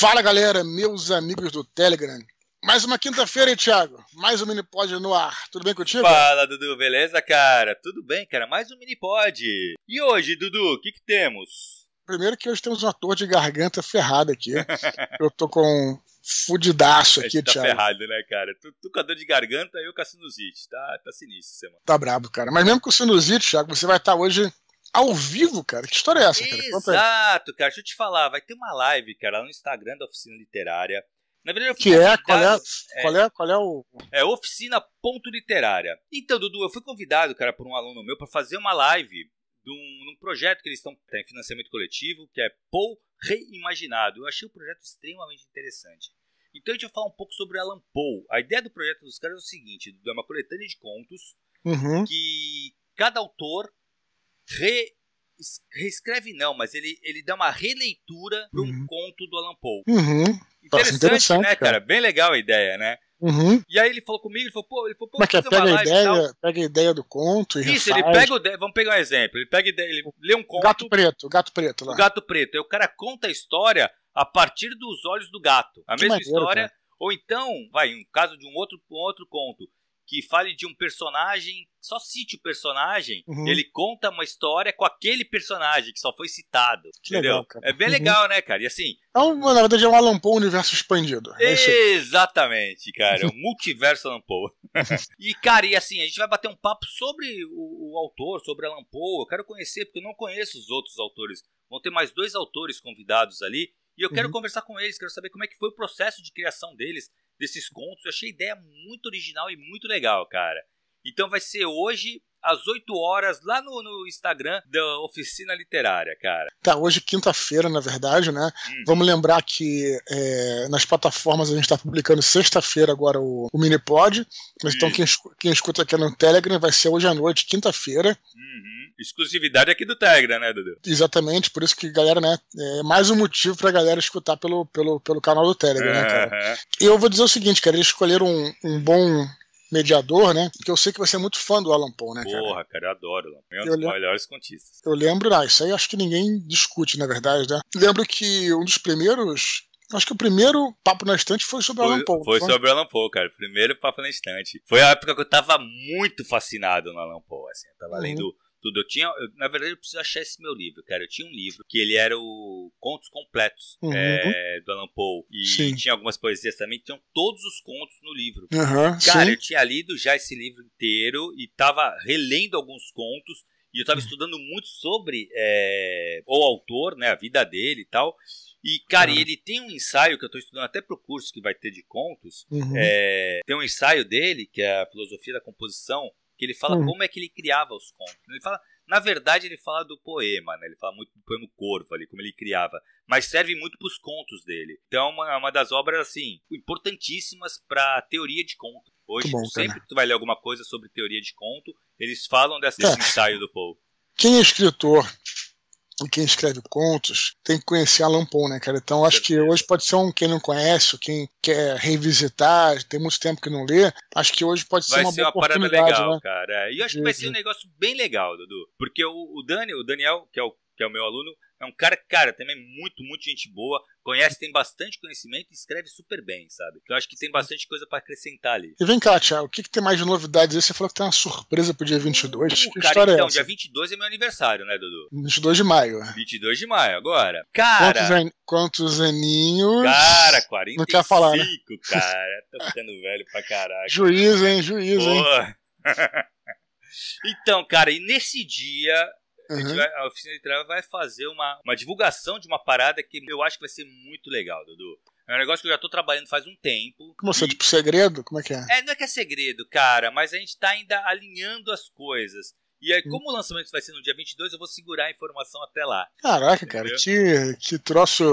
Fala galera, meus amigos do Telegram. Mais uma quinta-feira, hein, Thiago? Mais um mini pod no ar. Tudo bem contigo? Fala, Dudu, beleza, cara? Tudo bem, cara? Mais um mini pod. E hoje, Dudu, o que, que temos? Primeiro que hoje temos uma dor de garganta ferrada aqui. eu tô com fudidaço aqui, tá Thiago. Tá ferrado, né, cara? Tu, tu com a dor de garganta e eu com a sinusite. Tá, tá sinistro semana. Tá brabo, cara. Mas mesmo com sinusite, Thiago, você vai estar tá hoje ao vivo, cara? Que história é essa, cara? Exato, cara. Deixa eu te falar, vai ter uma live, cara, lá no Instagram da Oficina Literária. Na verdade, eu fui que é? Qual é, é, qual é? Qual é o. É oficina.literária. Então, Dudu, eu fui convidado, cara, por um aluno meu para fazer uma live de um, projeto que eles estão em financiamento coletivo, que é Paul Reimaginado. Eu achei o projeto extremamente interessante. Então a gente vai falar um pouco sobre Alan Poe. A ideia do projeto dos caras é o seguinte: é uma coletânea de contos uhum. que cada autor re reescreve não, mas ele, ele dá uma releitura para um uhum. conto do Alan Poe. Uhum. Interessante, interessante, né, cara? Bem legal a ideia, né? Uhum. E aí ele falou comigo, ele falou, pô, ele falou, pô, Mas que pega a ideia, pega a ideia do conto e Isso, ele faz. pega o, vamos pegar um exemplo, ele pega ideia, ele lê um conto. Gato preto, gato preto lá. O gato preto, aí o cara conta a história a partir dos olhos do gato. A que mesma maneiro, história, cara. ou então, vai, um caso de um outro, um outro conto, que fale de um personagem, só cite o personagem, uhum. ele conta uma história com aquele personagem que só foi citado. Que entendeu? Legal, é bem uhum. legal, né, cara? E assim. É um, na verdade, é um Alan Poe universo expandido. É exatamente, cara. É um multiverso Alan Poe. e, cara, e assim, a gente vai bater um papo sobre o, o autor, sobre Alan Poe. Eu quero conhecer, porque eu não conheço os outros autores. Vão ter mais dois autores convidados ali. E eu quero uhum. conversar com eles, quero saber como é que foi o processo de criação deles, desses contos. Eu achei a ideia muito original e muito legal, cara. Então vai ser hoje às 8 horas, lá no, no Instagram da Oficina Literária, cara. Tá, hoje quinta-feira, na verdade, né? Hum. Vamos lembrar que é, nas plataformas a gente está publicando sexta-feira agora o, o Minipod. Mas então quem, quem escuta aqui no Telegram vai ser hoje à noite, quinta-feira. Uhum exclusividade aqui do Telegram, né, Dudu? Exatamente, por isso que, galera, né, é mais um motivo pra galera escutar pelo, pelo, pelo canal do Telegram, uhum. né, cara? Eu vou dizer o seguinte, cara, eles escolheram um, um bom mediador, né? Porque eu sei que você é muito fã do Alan Poe, né, Porra, cara, eu adoro Alan É um dos melhores contistas. Eu lembro, ah, isso aí acho que ninguém discute, na verdade, né? Lembro que um dos primeiros Acho que o primeiro papo na estante foi sobre o Alan Poe. Foi, foi sobre o Alan Poe, cara. Primeiro papo na estante. Foi a época que eu tava muito fascinado no Alan Poe, assim. Eu tava uhum. lendo tudo. Eu tinha, eu, na verdade, eu preciso achar esse meu livro, cara. Eu tinha um livro que ele era o Contos Completos uhum. é, do Alan Poe. E sim. tinha algumas poesias também, tinham todos os contos no livro. Uhum, cara, sim. eu tinha lido já esse livro inteiro e tava relendo alguns contos. E eu tava uhum. estudando muito sobre é, o autor, né, a vida dele e tal. E, cara, uhum. ele tem um ensaio que eu estou estudando até pro curso que vai ter de contos. Uhum. É, tem um ensaio dele, que é a filosofia da composição, que ele fala hum. como é que ele criava os contos. Né? Ele fala, na verdade, ele fala do poema, né? Ele fala muito do poema Corvo ali, como ele criava, mas serve muito para os contos dele. Então é uma, é uma das obras assim importantíssimas para a teoria de conto. Hoje, bom, sempre que tu vai ler alguma coisa sobre teoria de conto, eles falam desse, é. ensaio do Poe. Quem é escritor quem escreve contos tem que conhecer Alan Poe, né, cara? Então acho que hoje pode ser um quem não conhece, quem quer revisitar, tem muito tempo que não lê, acho que hoje pode ser uma ser boa uma parada legal, né? cara. E eu acho que vai ser um negócio bem legal, Dudu, porque o, Daniel, Dani, o Daniel, que é o, que é o meu aluno, é um cara que, cara, também é muito, muito gente boa, conhece, tem bastante conhecimento e escreve super bem, sabe? Então acho que tem bastante coisa para acrescentar ali. E vem cá, Thiago, o que, que tem mais de novidades aí? Você falou que tem uma surpresa pro dia 22. Uh, que cara, história é então, é essa? dia 22 é meu aniversário, né, Dudu? 22 de maio. 22 de maio, agora. Cara... Quantos, aninhos? Cara, 45, Não quer falar, né? cara. Tô ficando velho pra caralho. Juiz, hein? Juiz, hein? Então, cara, e nesse dia Uhum. A, oficina de oficina vai fazer uma, uma divulgação de uma parada que eu acho que vai ser muito legal, Dudu. É um negócio que eu já tô trabalhando faz um tempo. Como assim, e... tipo segredo? Como é que é? É, não é que é segredo, cara, mas a gente tá ainda alinhando as coisas. E aí, como hum. o lançamento vai ser no dia 22, eu vou segurar a informação até lá. Caraca, entendeu? cara, que, que troço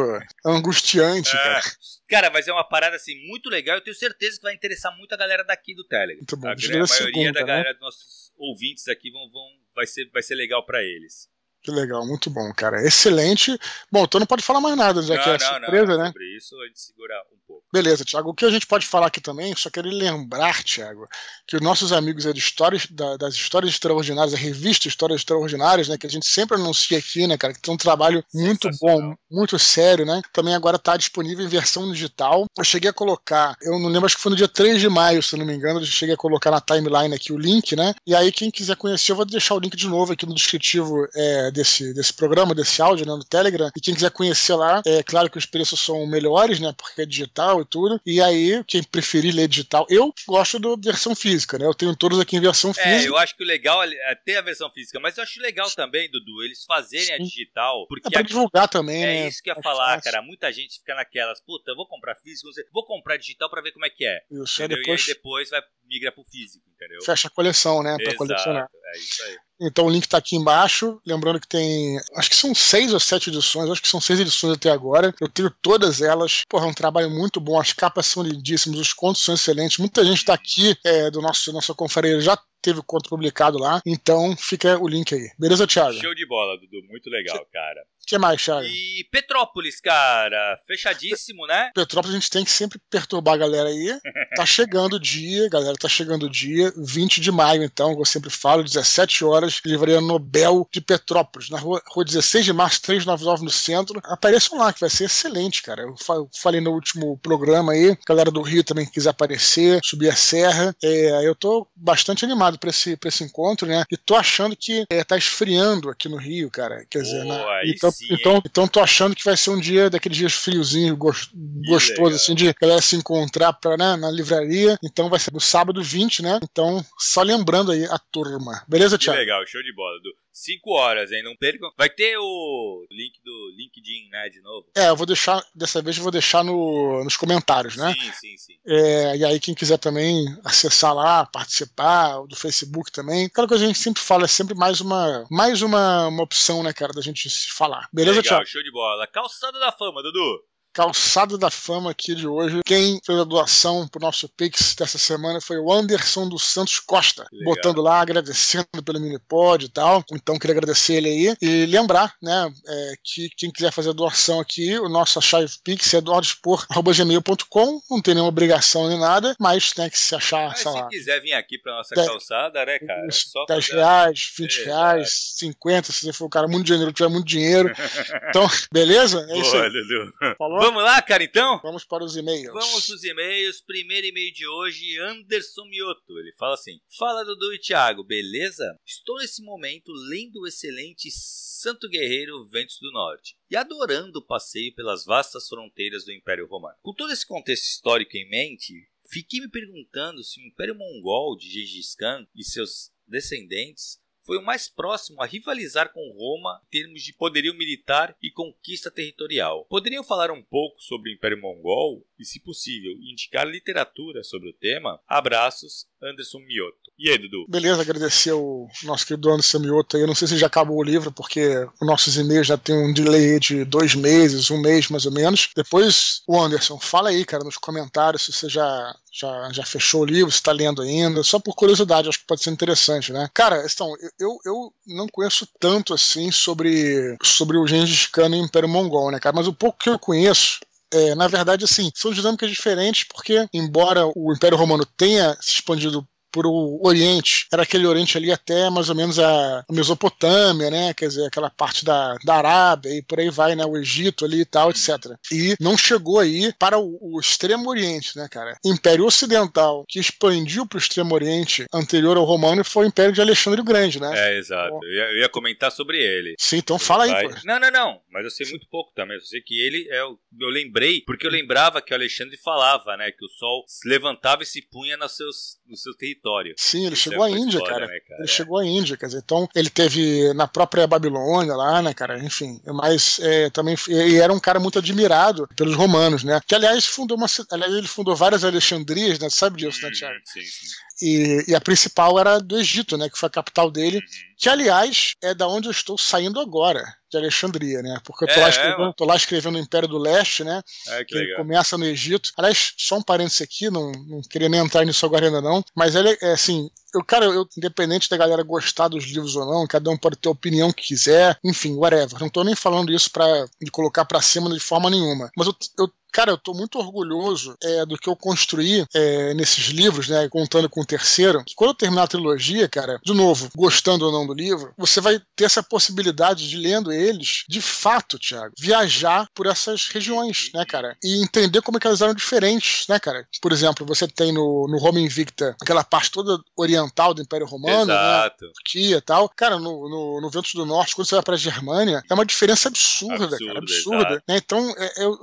angustiante, é. cara. Cara, mas é uma parada assim muito legal. Eu tenho certeza que vai interessar muito a galera daqui do Telegram. Muito bom. A, grande, a maioria segunda, da né? galera né? dos nossos ouvintes aqui vão, vão vai, ser, vai ser legal para eles. Que legal, muito bom, cara. Excelente. Bom, então não pode falar mais nada, já não, que é não, surpresa, não. né? Sobre isso, a gente segura um pouco. Beleza, Tiago. O que a gente pode falar aqui também, só queria lembrar, Tiago, que os nossos amigos é histórias, das Histórias Extraordinárias, a revista Histórias Extraordinárias, né, que a gente sempre anuncia aqui, né, cara, que tem um trabalho muito bom, muito sério, né? Também agora está disponível em versão digital. Eu cheguei a colocar, eu não lembro, acho que foi no dia 3 de maio, se não me engano, eu cheguei a colocar na timeline aqui o link, né? E aí, quem quiser conhecer, eu vou deixar o link de novo aqui no descritivo é, desse, desse programa, desse áudio, né, no Telegram. E quem quiser conhecer lá, é claro que os preços são melhores, né, porque é digital e tudo. E aí, quem preferir ler digital, eu gosto da versão física, né? Eu tenho todos aqui em versão é, física. É, eu acho que o legal é ter a versão física, mas eu acho legal também, Dudu, eles fazerem Sim. a digital. Porque é pra a... divulgar também, é né? isso que eu ia é falar, fácil. cara. Muita gente fica naquelas, puta, eu vou comprar físico, vou comprar digital pra ver como é que é. Isso, entendeu? Depois... E aí depois vai migra pro físico, entendeu? Fecha a coleção, né? Exato. Pra colecionar. É isso aí. Então o link está aqui embaixo. Lembrando que tem. Acho que são seis ou sete edições, acho que são seis edições até agora. Eu tenho todas elas. Porra, é um trabalho muito bom. As capas são lindíssimas, os contos são excelentes. Muita gente daqui tá é, do nosso, da nossa confraria já teve o conto publicado lá. Então fica o link aí. Beleza, Thiago? Show de bola, Dudu. Muito legal, cara. O que mais, Thiago? E Petrópolis, cara. Fechadíssimo, né? Petrópolis a gente tem que sempre perturbar a galera aí. tá chegando o dia, galera. Tá chegando o dia. 20 de maio, então, como eu sempre falo, 17 horas. Livraria Nobel de Petrópolis, na rua, rua 16 de março, 399 no centro. Apareçam lá, que vai ser excelente, cara. Eu falei no último programa aí. Galera do Rio também quiser aparecer, subir a serra. É, eu tô bastante animado animado para esse, pra esse encontro, né? E tô achando que é, tá esfriando aqui no Rio, cara. Quer dizer, né? Boa, né? então, sim, então, então tô achando que vai ser um dia daqueles dias friozinhos, gostoso, assim, de galera se encontrar pra, né, na livraria. Então vai ser no sábado 20, né? Então, só lembrando aí a turma. Beleza, Tiago? Legal, show de bola, Du. 5 horas, hein? Não percam. Vai ter o link do LinkedIn, né? De novo. É, eu vou deixar, dessa vez eu vou deixar no, nos comentários, né? Sim, sim, sim. É, e aí, quem quiser também acessar lá, participar do Facebook também. Aquela coisa que a gente sempre fala, é sempre mais uma, mais uma, uma opção, né, cara, da gente falar. Beleza, Legal, tchau? Show de bola. Calçada da fama, Dudu. Calçada da fama aqui de hoje. Quem fez a doação pro nosso Pix dessa semana foi o Anderson dos Santos Costa, Legal. botando lá, agradecendo pelo Minipod e tal. Então queria agradecer ele aí e lembrar, né, é, que quem quiser fazer a doação aqui, o nosso chave Pix é doadospor.gmail.com, não tem nenhuma obrigação nem nada, mas tem que se achar, mas sei se lá. quiser vir aqui pra nossa 10, calçada, né, cara? Isso, é só 10 reais, 20 é, reais, é, 50, se você for um cara muito dinheiro, tiver muito dinheiro. Então, beleza? É Boa, isso aí. Lulu. Falou? Vamos lá, cara, então? Vamos para os e-mails. Vamos para os e-mails. Primeiro e-mail de hoje, Anderson Mioto. Ele fala assim: Fala Dudu e Thiago, beleza? Estou nesse momento lendo o excelente Santo Guerreiro Ventos do Norte e adorando o passeio pelas vastas fronteiras do Império Romano. Com todo esse contexto histórico em mente, fiquei me perguntando se o Império Mongol de Gengis Khan e seus descendentes foi o mais próximo a rivalizar com Roma em termos de poderio militar e conquista territorial. Poderiam falar um pouco sobre o Império Mongol e, se possível, indicar literatura sobre o tema? Abraços Anderson Mioto. E aí, Dudu? Beleza, agradecer ao nosso querido Anderson Mioto aí. Eu não sei se já acabou o livro, porque os nossos e-mails já tem um delay de dois meses, um mês mais ou menos. Depois, o Anderson, fala aí, cara, nos comentários se você já já, já fechou o livro, está lendo ainda, só por curiosidade, acho que pode ser interessante, né? Cara, então, eu, eu não conheço tanto assim sobre, sobre o Gengis Khan e o Império Mongol, né, cara? Mas o pouco que eu conheço, é, na verdade, assim, são dinâmicas diferentes porque, embora o Império Romano tenha se expandido o Oriente. Era aquele Oriente ali até mais ou menos a Mesopotâmia, né? Quer dizer, aquela parte da, da Arábia e por aí vai, né? O Egito ali e tal, etc. E não chegou aí para o, o Extremo Oriente, né, cara? Império Ocidental, que expandiu para o Extremo Oriente, anterior ao Romano, foi o Império de Alexandre o Grande, né? É, exato. eu, ia, eu, ia, comentar sobre ele. Sim, então fala aí, pô. Não, não, não. Mas eu sei muito pouco também. Eu sei que ele é o... Eu lembrei, porque eu lembrava que o Alexandre falava, né? Que o sol se levantava e se punha nos seus, nos seus territórios território. Sim, ele Isso é chegou à Índia, história, cara. Né, cara. Ele é. chegou à Índia, quer dizer, então ele teve na própria Babilônia lá, né, cara, enfim. Mas é, também e era um cara muito admirado pelos romanos, né? Que aliás fundou uma, aliás ele fundou várias Alexandrias, né? Sabe disso, hum, né, uhum, Sim, sim. E, e, a principal era do Egito, né, que foi a capital dele, uhum. Que, aliás, é da onde eu estou saindo agora, de Alexandria, né? Porque eu tô, é, lá, é, escrevendo, é, lá escrevendo o Império do Leste, né? É, que, que começa no Egito. Aliás, só um parênteses aqui, não, não queria nem entrar nisso agora ainda não, mas ele, é assim, eu, cara, eu, independente da galera gostar dos livros ou não, cada um pode ter a opinião que quiser, enfim, whatever. Não tô nem falando isso para colocar para cima de forma nenhuma. Mas eu, eu cara, eu tô muito orgulhoso é, do que eu construí é, nesses livros, né? Contando com o terceiro. Que quando eu terminar a trilogia, cara, de novo, gostando ou não do livro, você vai ter essa possibilidade de, lendo eles, de fato, Tiago, viajar por essas regiões, né, cara? E entender como é que elas eram diferentes, né, cara? Por exemplo, você tem no, no Roma Invicta aquela parte toda oriental do Império Romano, né? Exato. né? Turquia e tal. Cara, no, no, no do Norte, quando você vai pra Germânia, é uma diferença absurda, absurda cara, absurda. Né? Então, é, é, eu,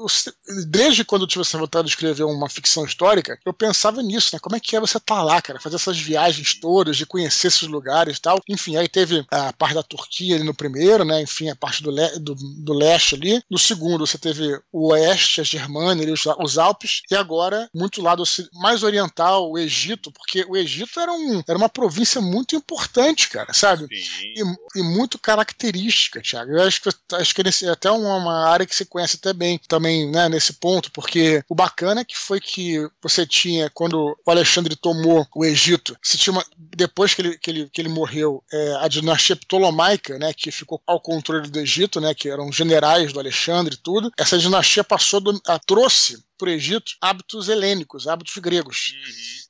desde quando eu tive tipo essa assim, é vontade de escrever uma ficção histórica, eu pensava nisso, né? Como é que é você tá lá, cara? Fazer essas viagens todas, de conhecer esses lugares e tal. Enfim, aí teve a parte da Turquia ali no primeiro, né? Enfim, a parte do, le do, do leste ali. No segundo, você teve o oeste, a Germânia, ali, os, os, Alpes. E agora, muito lado mais oriental, o Egito, porque o Egito era, um, era uma província muito importante, cara, sabe? E, e, muito característica, Thiago. Eu acho que, acho que é até uma área que se conhece até bem também, né? Nesse ponto, porque o bacana é que foi que você tinha, quando o Alexandre tomou o Egito, se tinha uma, depois que ele, que ele, que ele morreu, é, a dinastia ptolomaica, né, que ficou ao controle do Egito, né, que eram generais do Alexandre e tudo, essa dinastia passou do, a, trouxe para o Egito hábitos helênicos, hábitos gregos.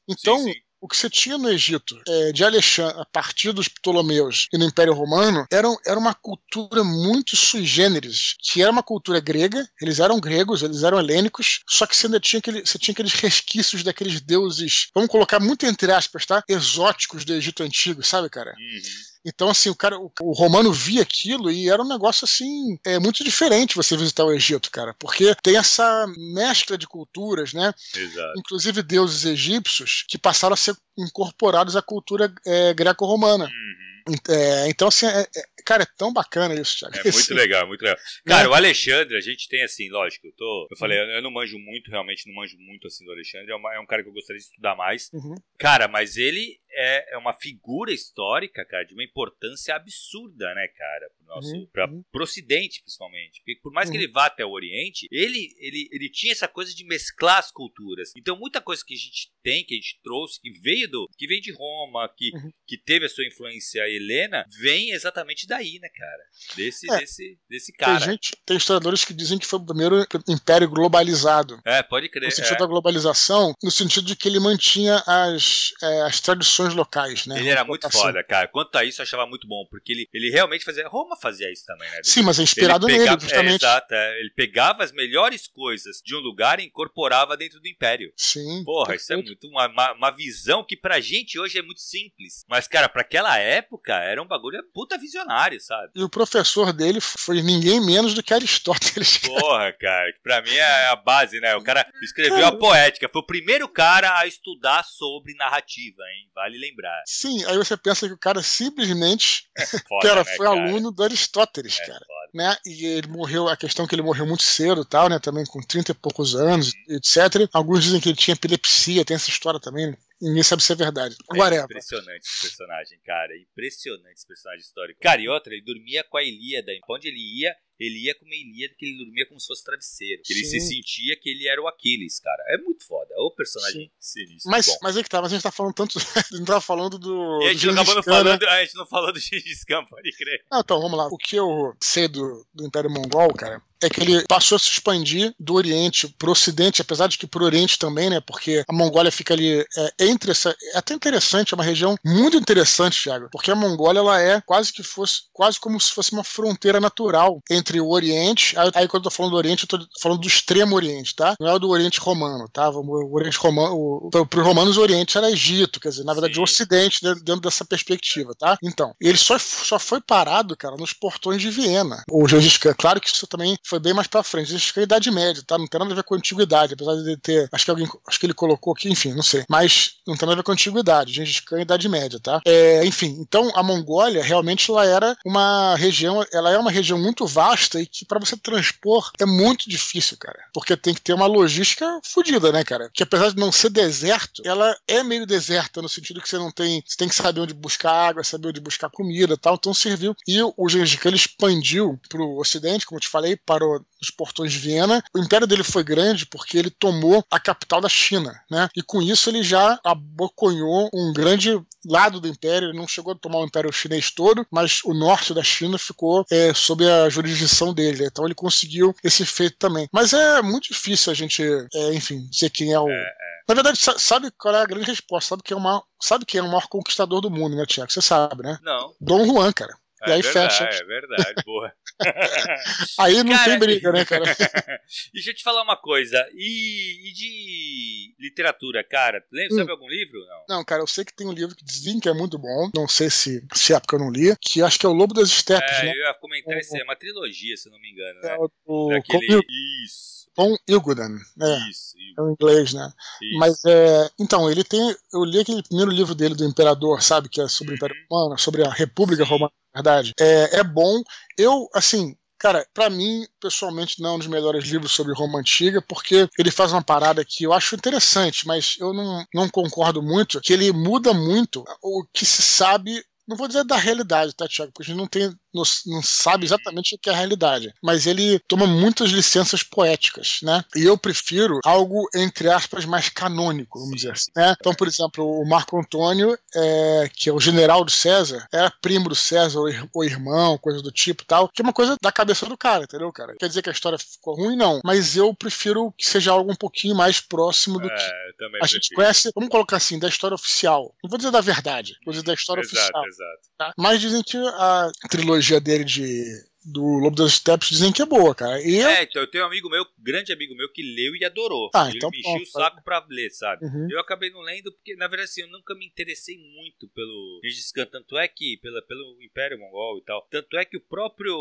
Uhum. Então, sim, sim o que você tinha no Egito é, de Alexandre, a partir dos Ptolomeus e no Império Romano, era, era uma cultura muito sui generis, que era uma cultura grega, eles eram gregos, eles eram helênicos, só que você ainda tinha, aquele, você tinha aqueles resquícios daqueles deuses, vamos colocar muito entre aspas, tá? Exóticos do Egito Antigo, sabe, cara? Uhum. Então, assim, o cara, o, o, romano via aquilo e era um negócio assim, é muito diferente você visitar o Egito, cara, porque tem essa mescla de culturas, né? Exato. Inclusive deuses egípcios que passaram a ser incorporados à cultura é, greco-romana. Uhum. É, então, assim, é, é, cara, é tão bacana isso, Thiago. É muito legal, muito legal. Cara, né? o Alexandre, a gente tem assim, lógico, eu tô. Eu falei, eu, uhum. eu não manjo muito, realmente, não manjo muito assim do Alexandre. É, uma, é um cara que eu gostaria de estudar mais. Uhum. Cara, mas ele é, é, uma figura histórica, cara, de uma importância absurda, né, cara, pro nosso, uhum. pra, uhum. pro Ocidente, principalmente. Porque por mais uhum. que ele uhum. vá até o Oriente, ele, ele, ele tinha essa coisa de mesclar as culturas. Então, muita coisa que a gente tem, que a gente trouxe, que veio do, que vem de Roma, que, uhum. que teve a sua influência helena, vem exatamente daí, né, cara? Desse, é, desse, desse cara. Tem, gente, tem historiadores que dizem que foi o primeiro império globalizado. É, pode crer. No sentido é. da globalização, no sentido de que ele mantinha as, é, as tradições produções locais, né? Ele era muito foda, cara. Quanto a isso, eu achava muito bom, porque ele, ele realmente fazia. Roma fazia isso também, né? Sim, mas é inspirado ele pegava, nele, justamente. É, exato, é, ele pegava as melhores coisas de um lugar e incorporava dentro do Império. Sim. Porra, isso é muito uma, uma, visão que pra gente hoje é muito simples. Mas, cara, pra aquela época era um bagulho puta visionário, sabe? E o professor dele foi ninguém menos do que Aristóteles. Porra, cara, que pra mim é a base, né? O cara escreveu a poética. Foi o primeiro cara a estudar sobre narrativa, hein? Vale vale lembrar. Sim, aí você pensa que o cara simplesmente é foda, que era, né, foi cara? aluno do Aristóteles, é cara. Foda. Né? E ele morreu, a questão é que ele morreu muito cedo tal, né? Também com 30 e poucos anos, etc. Alguns dizem que ele tinha epilepsia, tem essa história também, Ninguém sabe se é verdade. É, é impressionante esse personagem, cara. É impressionante esse personagem histórico. Cara, e outra, ele dormia com a Ilíada. Pra onde ele ia, ele ia uma Ilíada, que ele dormia como se fosse travesseiro. Que ele se sentia que ele era o Aquiles, cara. É muito foda. É o personagem sinistro. Mas, mas é que tá, mas a gente tá falando tanto. a gente tava tá falando do. E a gente não acabando falando. Né? A gente não falou do Gengis Khan, pode crer. Ah, então, vamos lá. O que eu sei do, do Império Mongol, cara, é que ele passou a se expandir do Oriente para o Ocidente, apesar de que para o Oriente também, né? Porque a Mongólia fica ali é, entre essa. É até interessante, é uma região muito interessante, Thiago, porque a Mongólia ela é quase que fosse, quase como se fosse uma fronteira natural entre o Oriente. Aí, aí quando eu tô falando do Oriente, eu tô falando do extremo Oriente, tá? Não é o do Oriente Romano, tá? O Oriente Romano. Para os romanos, o Oriente era Egito, quer dizer, na verdade, Sim. o Ocidente, dentro dessa perspectiva, tá? Então, ele só, só foi parado, cara, nos portões de Viena. O Gengis é claro que isso também foi bem mais pra frente. Isso que é a Idade Média, tá? Não tem nada a ver com a Antiguidade, apesar de ter. Acho que alguém. Acho que ele colocou aqui, enfim, não sei. Mas não tem nada a ver com a Antiguidade. gente Khan é Idade Média, tá? É, enfim, então a Mongólia realmente ela era uma região. Ela é uma região muito vasta e que para você transpor é muito difícil, cara. Porque tem que ter uma logística fodida, né, cara? Que apesar de não ser deserto, ela é meio deserta, no sentido que você não tem. Você tem que saber onde buscar água, saber onde buscar comida tal. Então serviu. E o Gengis Khan ele expandiu pro ocidente, como eu te falei, para parou nos portões de Viena. O império dele foi grande porque ele tomou a capital da China, né? E com isso ele já abocanhou um grande lado do império. Ele não chegou a tomar o império chinês todo, mas o norte da China ficou é, sob a jurisdição dele. Então ele conseguiu esse feito também. Mas é muito difícil a gente, é, enfim, dizer quem é o. É, é. Na verdade, sabe qual é a grande resposta? Sabe quem é o maior, sabe quem é o maior conquistador do mundo, né, Tiago? Você sabe, né? Não. Dom Juan, cara. É e aí verdade, fecha. É verdade, boa. Aí não cara, tem briga, né, cara? deixa eu te falar uma coisa. E, e de literatura, cara? Lembra, hum. sabe algum livro? Não. não. cara, eu sei que tem um livro que dizem que é muito bom. Não sei se, se é porque eu não li. Que acho que é O Lobo das Estepes, é, né? Eu ia comentar, é, é uma trilogia, se não me engano. É, né? o, Daquele... Isso. Tom Ilgudan, né? Isso, é o inglês, né? Isso. Mas é, então ele tem, eu li aquele primeiro livro dele do Imperador, sabe, que é sobre o uhum. Império Romano, sobre a República Sim. Romana, na verdade. É, é bom. Eu, assim, Cara, para mim, pessoalmente, não é um dos melhores livros sobre Roma Antiga, porque ele faz uma parada que eu acho interessante, mas eu não, não concordo muito, que ele muda muito o que se sabe. Não vou dizer da realidade, tá, Tiago? Porque a gente não tem não, não sabe exatamente o que é a realidade. Mas ele toma muitas licenças poéticas, né? E eu prefiro algo, entre aspas, mais canônico, vamos dizer assim. Né? Então, por exemplo, o Marco Antônio, é, que é o general do César, era é primo do César, ou, irmão, coisa do tipo tal, que é uma coisa da cabeça do cara, entendeu, cara? Quer dizer que a história ficou ruim? Não. Mas eu prefiro que seja algo um pouquinho mais próximo do é, que a prefiro. gente conhece, vamos colocar assim, da história oficial. Não vou dizer da verdade, vou dizer da história exato, oficial. Exato, exato. Tá? Mas dizem que a trilogia trilogia dele de do Lobo das Steps dizem que é boa, cara. E é, então eu tenho um amigo meu, grande amigo meu, que leu e adorou. Ah, ele então, me encheu o saco pra ler, sabe? Uhum. Eu acabei não lendo, porque, na verdade, assim, eu nunca me interessei muito pelo Gengis Khan, tanto é que, pela, pelo Império Mongol e tal, tanto é que o próprio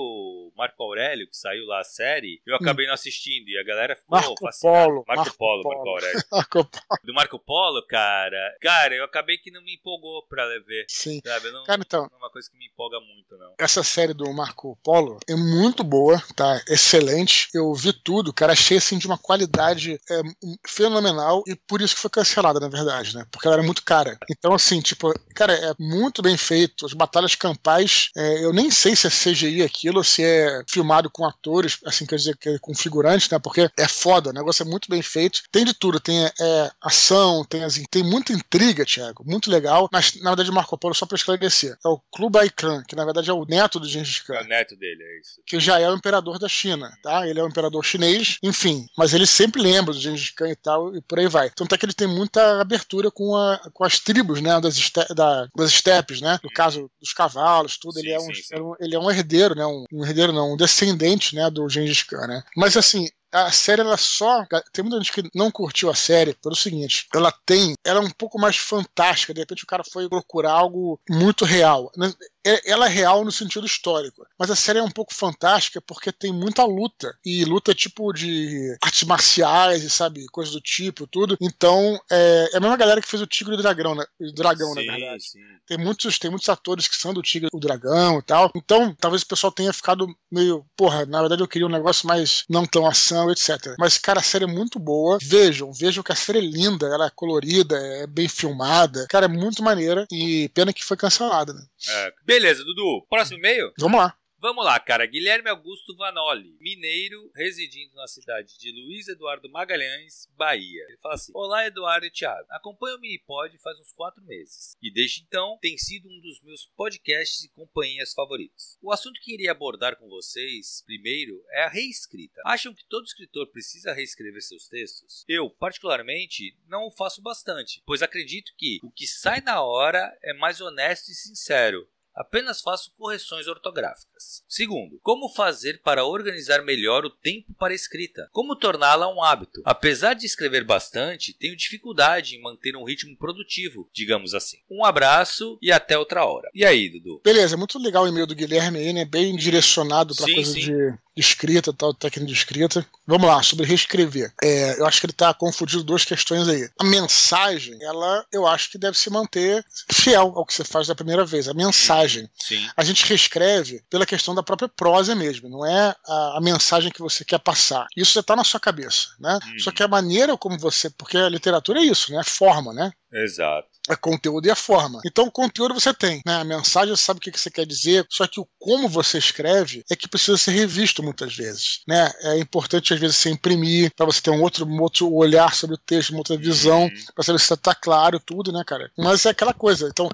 Marco Aurélio, que saiu lá a série, eu acabei uhum. não assistindo, e a galera ficou Marco fascinada. Polo, Marco, Marco Polo, Marco Aurélio. Marco Polo. Do Marco Polo, cara, cara, eu acabei que não me empolgou pra ver. Sim. Não, cara, então, coisa que me empolga muito, não. Essa série do Marco Polo é muito boa, tá? Excelente. Eu vi tudo, cara. Achei, assim, de uma qualidade é, fenomenal e por isso que foi cancelada, na verdade, né? Porque ela era muito cara. Então, assim, tipo, cara, é muito bem feito. As batalhas campais, é, eu nem sei se é CGI aquilo, se é filmado com atores, assim, quer dizer, é com figurantes, né? Porque é foda, o negócio é muito bem feito. Tem de tudo, tem é, ação, tem, assim, tem muita intriga, Thiago, muito legal. Mas, na verdade, Marco Polo, só pra esclarecer, é o Clube Kublai Khan, que na verdade é o neto do Gengis Khan. É o neto dele, é isso. Que já é o imperador da China, tá? Ele é o imperador chinês, enfim. Mas ele sempre lembra do Gengis Khan e tal, e por aí vai. Tanto é que ele tem muita abertura com, a, com as tribos, né? Das, este, da, das estepes, né? No caso dos cavalos, tudo. Sim, ele, é um, sim, sim. ele é um herdeiro, né? Um, um herdeiro não, um descendente, né? Do Gengis Khan, né? Mas assim, a série ela só. Tem muita gente que não curtiu a série pelo seguinte: ela tem. Ela é um pouco mais fantástica. De repente o cara foi procurar algo muito real. Né? É, ela é real no sentido histórico. Mas a série é um pouco fantástica porque tem muita luta. E luta tipo de artes marciais, sabe? Coisas do tipo, tudo. Então, é, é a mesma galera que fez o Tigre e o Dragão, né? O Dragão, sim, na verdade. Sim. Tem, muitos, tem muitos atores que são do Tigre e o Dragão e tal. Então, talvez o pessoal tenha ficado meio, porra, na verdade eu queria um negócio mais não tão ação, etc. Mas, cara, a série é muito boa. Vejam, vejam que a série é linda, ela é colorida, é bem filmada. Cara, é muito maneira. E pena que foi cancelada, né? É. Beleza, Dudu. Próximo e-mail? Vamos lá. Vamos lá, cara. Guilherme Augusto Vanoli, mineiro, residindo na cidade de Luiz Eduardo Magalhães, Bahia. Ele fala assim: Olá, Eduardo e Thiago. Acompanho o Minipod faz uns quatro meses. E desde então tem sido um dos meus podcasts e companhias favoritos. O assunto que iria abordar com vocês, primeiro, é a reescrita. Acham que todo escritor precisa reescrever seus textos? Eu, particularmente, não o faço bastante, pois acredito que o que sai na hora é mais honesto e sincero Apenas faço correções ortográficas. Segundo, como fazer para organizar melhor o tempo para escrita? Como torná-la um hábito? Apesar de escrever bastante, tenho dificuldade em manter um ritmo produtivo, digamos assim. Um abraço e até outra hora. E aí, Dudu? Beleza, muito legal o e-mail do Guilherme aí, né? Bem direcionado para coisa sim. de escrita, tal, técnica de escrita. Vamos lá, sobre reescrever. É, eu acho que ele está confundindo duas questões aí. A mensagem, ela, eu acho que deve se manter fiel ao que você faz da primeira vez. A mensagem linguagem, Sim. a gente reescreve pela questão da própria prosa mesmo, não é a, a mensagem que você quer passar. Isso já está na sua cabeça, né? Hum. Só uhum. que a maneira como você. Porque a literatura é isso, né? Forma, né? Exato é conteúdo e a forma. Então, o conteúdo você tem, né? A mensagem você sabe o que você quer dizer, só que o como você escreve é que precisa ser revisto muitas vezes, né? É importante às vezes você imprimir para você ter um outro, um outro olhar sobre o texto, uma outra visão, uhum. para saber se tá, tá claro tudo, né, cara? Mas é aquela coisa. Então,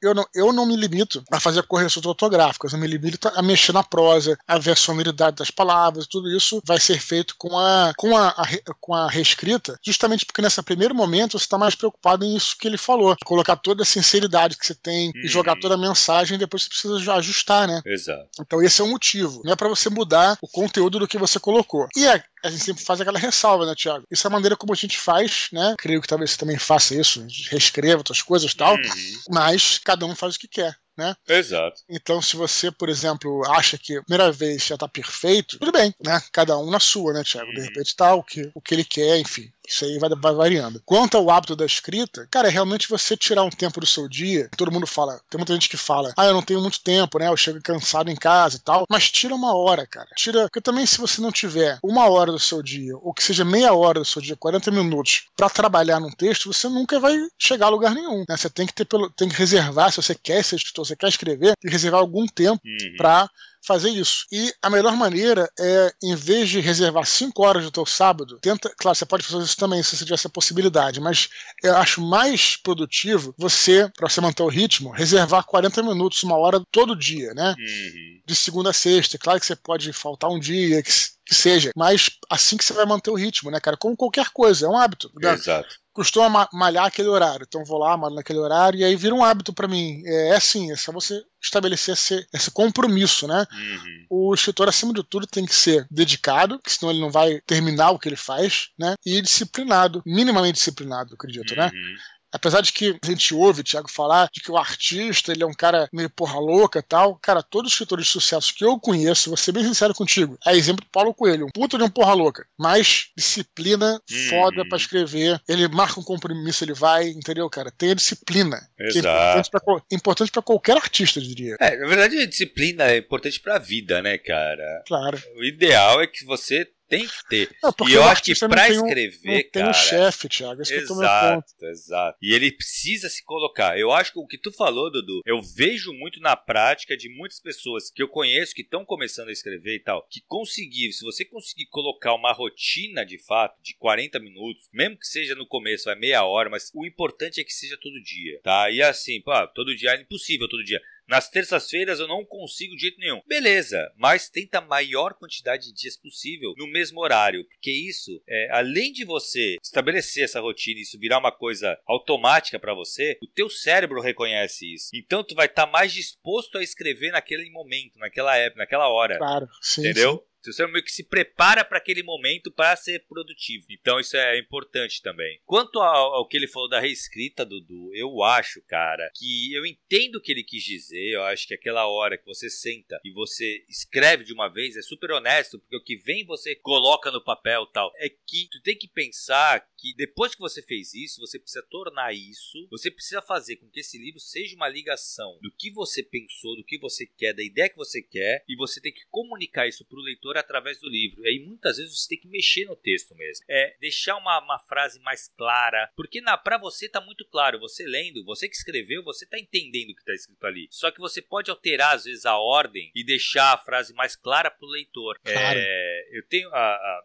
eu não, eu não me limito a fazer correções ortográficas, eu me limito a mexer na prosa, a ver a sonoridade das palavras, tudo isso vai ser feito com a com a, a com a reescrita, justamente porque nesse primeiro momento você está mais preocupado em isso que ele falou colocar toda a sinceridade que você tem hum. e jogar uhum. toda a mensagem, depois você precisa ajustar, né? Exato. Então esse é o motivo. Não é para você mudar o conteúdo do que você colocou. E a, é, a gente sempre faz aquela ressalva, né, Tiago? Isso é a maneira como a gente faz, né? Creio que talvez você também faça isso, né? reescreva outras coisas e tal, uhum. mas cada um faz o que quer. Né? Exato. Então, se você, por exemplo, acha que a primeira vez já está perfeito, tudo bem, né? Cada um na sua, né, Tiago? Uhum. De repente tá o que, o que ele quer, enfim. Isso aí vai, vai, variando. Quanto ao hábito da escrita, cara, é realmente você tirar um tempo do seu dia. Todo mundo fala, tem muita gente que fala, ah, eu não tenho muito tempo, né? Eu chego cansado em casa e tal. Mas tira uma hora, cara. Tira. Porque também, se você não tiver uma hora do seu dia, ou que seja meia hora do seu dia, 40 minutos, para trabalhar num texto, você nunca vai chegar a lugar nenhum. Né? Você tem que ter pelo. tem que reservar, se você quer ser escritor, você quer escrever, tem que reservar algum tempo uhum. para fazer isso. E a melhor maneira é, em vez de reservar 5 horas do teu sábado, tenta. Claro, você pode fazer isso também se você tiver essa possibilidade, mas eu acho mais produtivo você, para você manter o ritmo, reservar 40 minutos, uma hora todo dia, né? Uhum. De segunda a sexta. Claro que você pode faltar um dia, que que seja, mas assim que você vai manter o ritmo, né, cara? Como qualquer coisa, é um hábito. Né? Exato costuma malhar aquele horário. Então vou lá, malho naquele horário, e aí vira um hábito para mim. É, é, assim, é só você estabelecer esse, esse compromisso, né? Uhum. O escritor, acima de tudo, tem que ser dedicado, que senão ele não vai terminar o que ele faz, né? E disciplinado, minimamente disciplinado, acredito, né? uhum. né? Apesar de que a gente ouve o Thiago falar de que o artista ele é um cara meio porra louca e tal, cara, todos os escritores de sucesso que eu conheço, vou ser bem sincero contigo, é exemplo do Paulo Coelho, um puto de um porra louca, mas disciplina hum. foda para escrever. Ele marca um compromisso, ele vai, entendeu, cara? Tem a disciplina. É Exato. É importante para qualquer artista, eu diria. É, na verdade, disciplina é importante pra vida, né, cara? Claro. O ideal é que você tem que ter. Não, e eu acho que para escrever, tem um, cara. Tem um chefe, Thiago, é exato, meu ponto. Exato. E ele precisa se colocar. Eu acho que o que tu falou, Dudu, eu vejo muito na prática de muitas pessoas que eu conheço que estão começando a escrever e tal, que conseguir, se você conseguir colocar uma rotina de fato de 40 minutos, mesmo que seja no começo, é meia hora, mas o importante é que seja todo dia, tá? E assim, pá, todo dia é impossível todo dia, nas terças-feiras eu não consigo de jeito nenhum. Beleza, mas tenta a maior quantidade de dias possível no mesmo horário, porque isso, é, além de você estabelecer essa rotina e isso virar uma coisa automática para você, o teu cérebro reconhece isso. Então tu vai estar tá mais disposto a escrever naquele momento, naquela época, naquela hora. Claro, sim. Entendeu? Sim. Seu cérebro meio que se prepara para aquele momento para ser produtivo. Então isso é importante também. Quanto ao, ao que ele falou da reescrita, Dudu, eu acho, cara, que eu entendo o que ele quis dizer. Eu acho que aquela hora que você senta e você escreve de uma vez é super honesto, porque o que vem você coloca no papel tal. É que tu tem que pensar que depois que você fez isso, você precisa tornar isso, você precisa fazer com que esse livro seja uma ligação do que você pensou, do que você quer, da ideia que você quer, e você tem que comunicar isso para o leitor através do livro. E aí muitas vezes você tem que mexer no texto mesmo. É deixar uma, uma frase mais clara, porque para você está muito claro, você lendo, você que escreveu, você está entendendo o que está escrito ali. Só que você pode alterar às vezes a ordem e deixar a frase mais clara para o leitor. Claro. É, eu tenho a, a,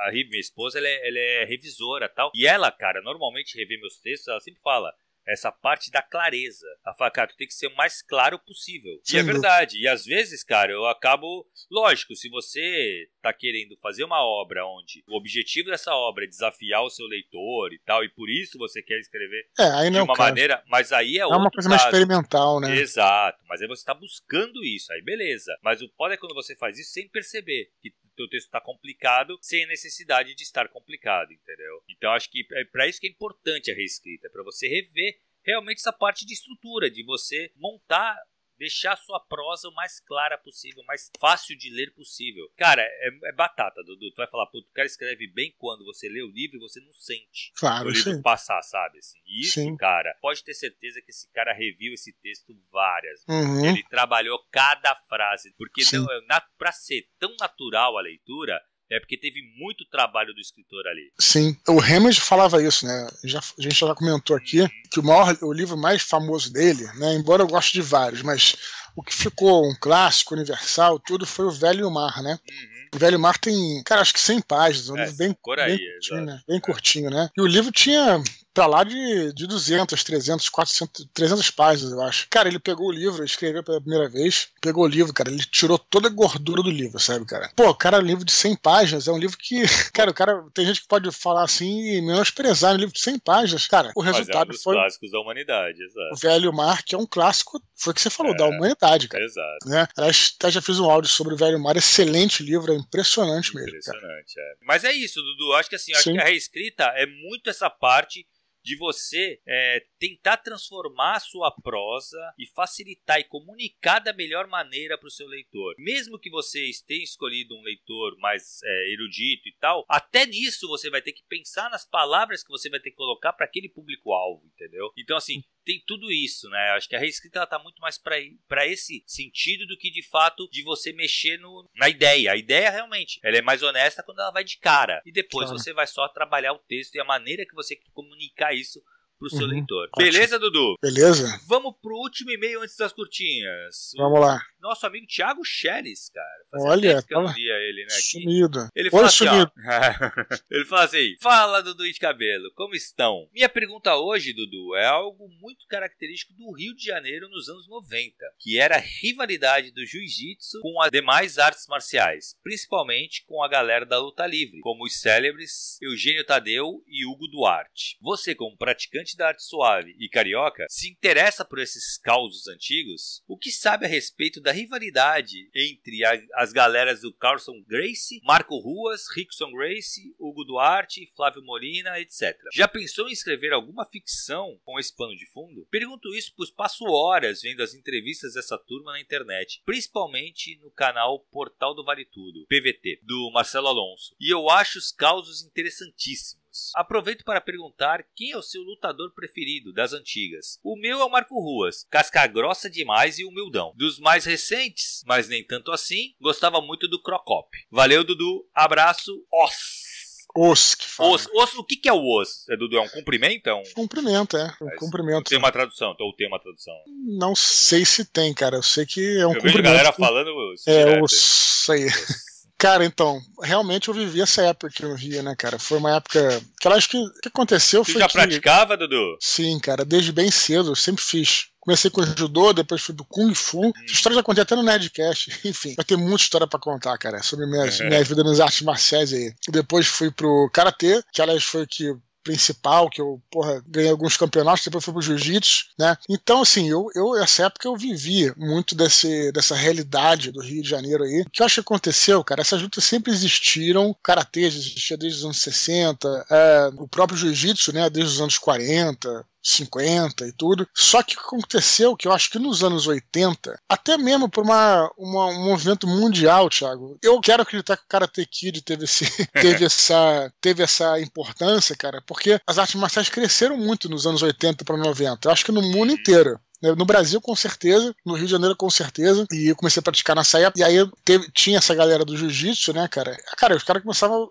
a, a minha esposa, ela é, ela é revisora tal. E ela, cara, normalmente revê meus textos, ela sempre fala: essa parte da clareza. A falar, cara, tu tem que ser o mais claro possível. Sim. E é verdade. E às vezes, cara, eu acabo. Lógico, se você tá querendo fazer uma obra onde o objetivo dessa obra é desafiar o seu leitor e tal, e por isso você quer escrever é, aí não, de é uma cara. maneira. Mas aí é, é uma coisa mais experimental, né? Exato. Mas aí você tá buscando isso, aí beleza. Mas o foda é quando você faz isso sem perceber que teu texto está complicado sem a necessidade de estar complicado, entendeu? Então acho que é para isso que é importante a reescrita, é para você rever realmente essa parte de estrutura, de você montar deixar a sua prosa o mais clara possível, mais fácil de ler possível. Cara, é, é batata, Dudu. Tu vai falar, puto, o cara escreve bem quando você lê o livro e você não sente claro, o livro sim. passar, sabe? Assim. Isso, sim. cara, pode ter certeza que esse cara reviu esse texto várias uhum. Ele trabalhou cada frase, porque não, na, pra ser tão natural a leitura, é porque teve muito trabalho do escritor ali. Sim, o Hemingway falava isso, né? Já, a gente já comentou uhum. aqui uhum. que o, maior, o livro mais famoso dele, né? Embora eu goste de vários, mas o que ficou um clássico, universal, tudo foi o Velho Mar, né? Uhum. O Velho Mar tem, cara, acho que 100 páginas, um é, livro bem, aí, bem, curtinho, né? bem curtinho, né? E o livro tinha para lá de, de 200, 300, 400, 300 páginas, eu acho. Cara, ele pegou o livro, escreveu pela primeira vez, pegou o livro, cara, ele tirou toda a gordura do livro, sabe, cara? Pô, cara, livro de 100 páginas é um livro que, cara, o cara tem gente que pode falar assim e menosprezar um livro de 100 páginas, cara. O resultado Mas é um foi clássicos da humanidade, exato. O Velho Mar, que é um clássico, foi o que você falou, é, da humanidade, cara. Exato. Né? Aliás, até já fiz um áudio sobre o Velho Mar, excelente livro, é impressionante, impressionante mesmo. Impressionante, é. Mas é isso, Dudu, acho que assim, acho que a reescrita é muito essa parte de você é, tentar transformar a sua prosa e facilitar e comunicar da melhor maneira para o seu leitor. Mesmo que vocês tenham escolhido um leitor mais é, erudito e tal, até nisso você vai ter que pensar nas palavras que você vai ter que colocar para aquele público-alvo, entendeu? Então, assim, tem tudo isso, né? Acho que a reescrita ela tá muito mais para esse sentido do que de fato de você mexer no, na ideia. A ideia realmente, ela é mais honesta quando ela vai de cara. E depois claro. você vai só trabalhar o texto e a maneira que você comunicar isso para o seu uhum. leitor. Ótimo. Beleza, Dudu? Beleza. Vamos pro último e-mail antes das curtinhas. Vamos lá. Nosso amigo Thiago Xeres, cara. Fazia Olha, que eu ele, né? Sumido. Ele fala assim, sumido. ele fala assim, fala, Dudu de Cabelo, como estão? Minha pergunta hoje, Dudu, é algo muito característico do Rio de Janeiro nos anos 90, que era a rivalidade do jiu-jitsu com as demais artes marciais, principalmente com a galera da luta livre, como os célebres Eugênio Tadeu e Hugo Duarte. Você, como praticante da arte suave e carioca, se interessa por esses causos antigos, o que sabe a respeito da rivalidade entre a, as galeras do Carlson Grace, Marco Ruas, Rickson Grace, Hugo Duarte, Flávio Molina, etc. Já pensou em escrever alguma ficção com esse pano de fundo? Pergunto isso pois passo horas vendo as entrevistas dessa turma na internet, principalmente no canal Portal do Vale Tudo, PVT, do Marcelo Alonso, e eu acho os causos interessantíssimos. Santos. Aproveito para perguntar quem é o seu lutador preferido das antigas. O meu é o Marco Ruas, casca grossa demais e humildão. Dos mais recentes, mas nem tanto assim, gostava muito do Crocop. Valeu, Dudu. Abraço. Os. Os que fala. Os, os, o que, que é o os? É, Dudu? É um cumprimento? É um... Cumprimento, é. Um Mas cumprimento. Tem uma tradução, ou tem uma tradução? Não sei se tem, cara. Eu sei que é um eu cumprimento. Eu a galera falando. É, os. Aí. Os. Cara, então, realmente eu vivi essa época aqui no Rio, né, cara? Foi uma época. Que eu acho que o que aconteceu Você foi. Você já que... praticava, Dudu? Sim, cara, desde bem cedo, eu sempre fiz. Comecei com judô, depois fui do Kung Fu. Hum. Essa história já contei até no Nerdcast. Enfim, vai ter muita história para contar, cara, sobre minhas, é. minha vida nas artes marciais aí. Depois fui pro Karatê, que aliás foi que principal, que eu, porra, ganhei alguns campeonatos, depois fui pro jiu-jitsu, né? Então, assim, eu, eu, é essa época eu vivi muito desse, dessa realidade do Rio de Janeiro aí. O que eu acho que aconteceu, cara? Essas lutas sempre existiram, karatê existia desde os anos 60, é, o próprio jiu-jitsu, né, desde os anos 40, 50 e tudo. Só que aconteceu é que eu acho que nos anos 80, até mesmo por uma, uma um movimento mundial, Thiago, eu quero acreditar que o Karate Kid teve, esse, teve, essa, teve essa importância, cara, porque as artes marciais cresceram muito nos anos 80 para 90. Eu acho que no mundo uhum. inteiro. Né, no Brasil, com certeza. No Rio de Janeiro, com certeza. E eu comecei a praticar nessa época. E aí teve, tinha essa galera do jiu-jitsu, né, cara? Cara, os caras começavam.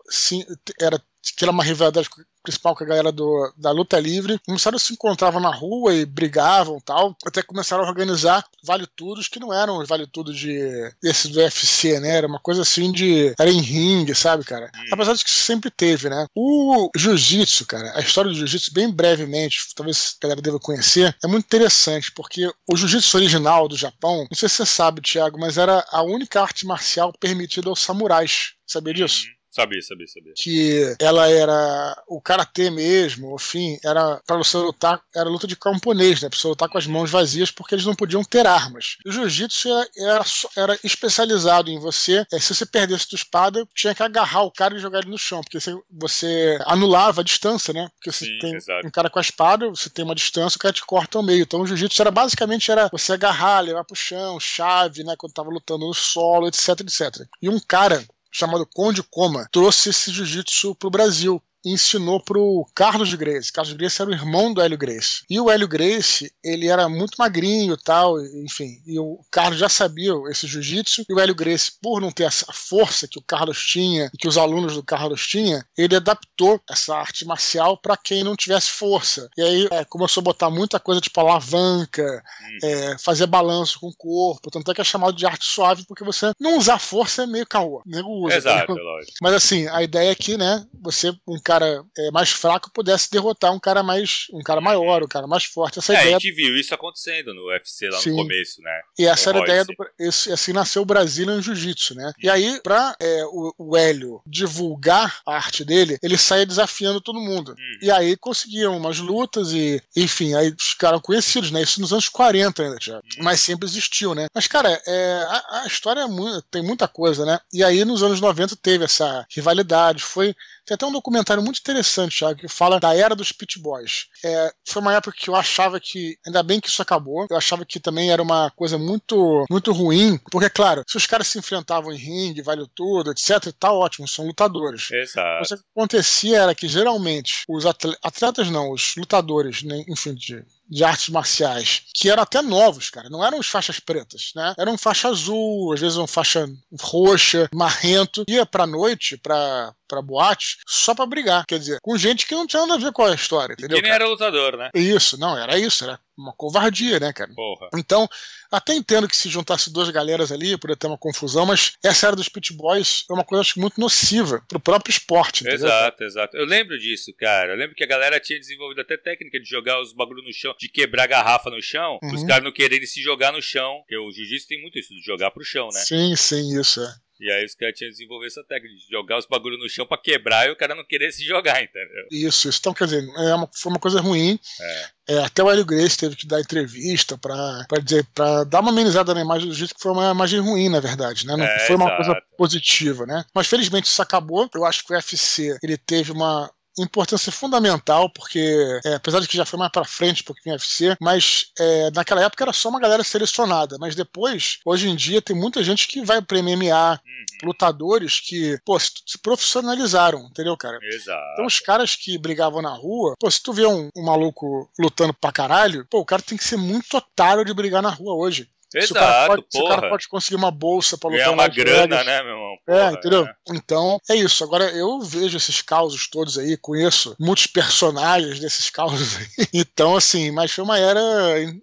era que era uma rivalidade principal com a galera do, da luta livre, começaram a se encontravam na rua e brigavam tal, até começaram a organizar vale-tudos que não eram os vale-tudos de esse do UFC, né? Era uma coisa assim de era em ringue, sabe, cara? Apesar de que sempre teve, né? O jiu-jitsu, cara, a história do jiu-jitsu bem brevemente, talvez a galera deva conhecer, é muito interessante porque o jiu-jitsu original do Japão, não sei se você sabe, Thiago, mas era a única arte marcial permitida aos samurais. Sabia disso? Sabia, sabia, sabia. Que ela era o karatê mesmo, enfim, era para você lutar, era luta de camponês, né? Pra você lutar com as mãos vazias porque eles não podiam ter armas. E o jiu-jitsu era, é, é, era, especializado em você, é, se você perdesse tua espada, tinha que agarrar o cara e jogar ele no chão, porque você, você anulava a distância, né? Porque você Sim, tem exato. um cara com a espada, você tem uma distância, o cara te corta ao meio. Então o jiu-jitsu era basicamente era você agarrar, levar pro chão, chave, né? Quando tava lutando no solo, etc, etc. E um cara chamado Conde Coma, trouxe esse jiu-jitsu pro Brasil ensinou para o Carlos Grace. Carlos Grace era o irmão do Hélio Grace. E o Hélio Grace, ele era muito magrinho tal, enfim. E o Carlos já sabia esse jiu-jitsu. E o Hélio Grace, por não ter essa força que o Carlos tinha e que os alunos do Carlos tinham, ele adaptou essa arte marcial para quem não tivesse força. E aí é, começou a botar muita coisa tipo alavanca, é, fazer balanço com o corpo. Tanto é que é chamado de arte suave, porque você não usar força é meio caô. Nego usa. Exato, então, lógico. Mas assim, a ideia é que, né, você, um cara cara é, mais fraco pudesse derrotar um cara mais um cara maior, um cara mais forte. Essa é, ideia... A gente viu isso acontecendo no UFC lá Sim. no começo, né? E essa Com era a ideia do. Esse, assim nasceu o no Jiu-Jitsu, né? E aí, pra é, o, o, Hélio divulgar a arte dele, ele saía desafiando todo mundo. Hum. E aí conseguiam umas lutas e, enfim, aí ficaram conhecidos, né? Isso nos anos 40 ainda, já. Hum. Mas sempre existiu, né? Mas, cara, é, a, a, história é tem muita coisa, né? E aí, nos anos 90, teve essa rivalidade. Foi. Tem até um documentário muito interessante, Thiago, que fala da era dos Pit Boys. É, foi uma época que eu achava que, ainda bem que isso acabou, eu achava que também era uma coisa muito, muito ruim, porque, claro, se os caras se enfrentavam em ringue, vale tudo, etc, tá ótimo, são lutadores. Exato. Mas o que acontecia era que, geralmente, os atletas, não, os lutadores, né, enfim, de, de artes marciais, que eram até novos, cara. Não eram os faixas pretas, né? Eram faixa azul, às vezes uma faixa roxa, marrento. Ia pra noite, pra, pra boate só pra brigar. Quer dizer, com gente que não tinha nada a ver com a história, entendeu? nem era lutador, né? Isso, não, era isso, era uma covardia, né, cara? Porra. Então, até entendo que se juntasse duas galeras ali, poderia ter uma confusão, mas essa era dos pit boys é uma coisa acho, muito nociva pro próprio esporte, entendeu? Exato, exato. Eu lembro disso, cara. Eu lembro que a galera tinha desenvolvido até técnica de jogar os bagulho no chão, de quebrar garrafa no chão, uhum. os caras não quererem se jogar no chão, porque o jiu-jitsu tem muito isso de jogar pro chão, né? Sim, sim, isso, é. E aí os caras tinham que desenvolver essa técnica de jogar os bagulho no chão para quebrar e o cara não querer se jogar, entendeu? Isso, isso. Então, quer dizer, é uma, foi uma coisa ruim. É. É, até o Hélio Grace teve que dar entrevista para dizer, para dar uma amenizada na imagem do jeito que foi uma imagem ruim, na verdade, né? Não é, foi uma exato. coisa positiva, né? Mas felizmente isso acabou. Eu acho que o UFC ele teve uma, importância fundamental, porque é, apesar de que já foi mais para frente um pouquinho UFC, mas é, naquela época era só uma galera selecionada, mas depois, hoje em dia, tem muita gente que vai para MMA, uhum. lutadores que, pô, se, se, profissionalizaram, entendeu, cara? Exato. Então os caras que brigavam na rua, pô, se tu vê um, um maluco lutando pra caralho, pô, o cara tem que ser muito otário de brigar na rua hoje, Exato, se o cara pode, o cara pode conseguir uma bolsa para lutar. é uma grana, Vegas. né, meu irmão? É, porra, é, entendeu? É. Então, é isso. Agora, eu vejo esses causos todos aí, conheço muitos personagens desses causos aí. Então, assim, mas foi uma era.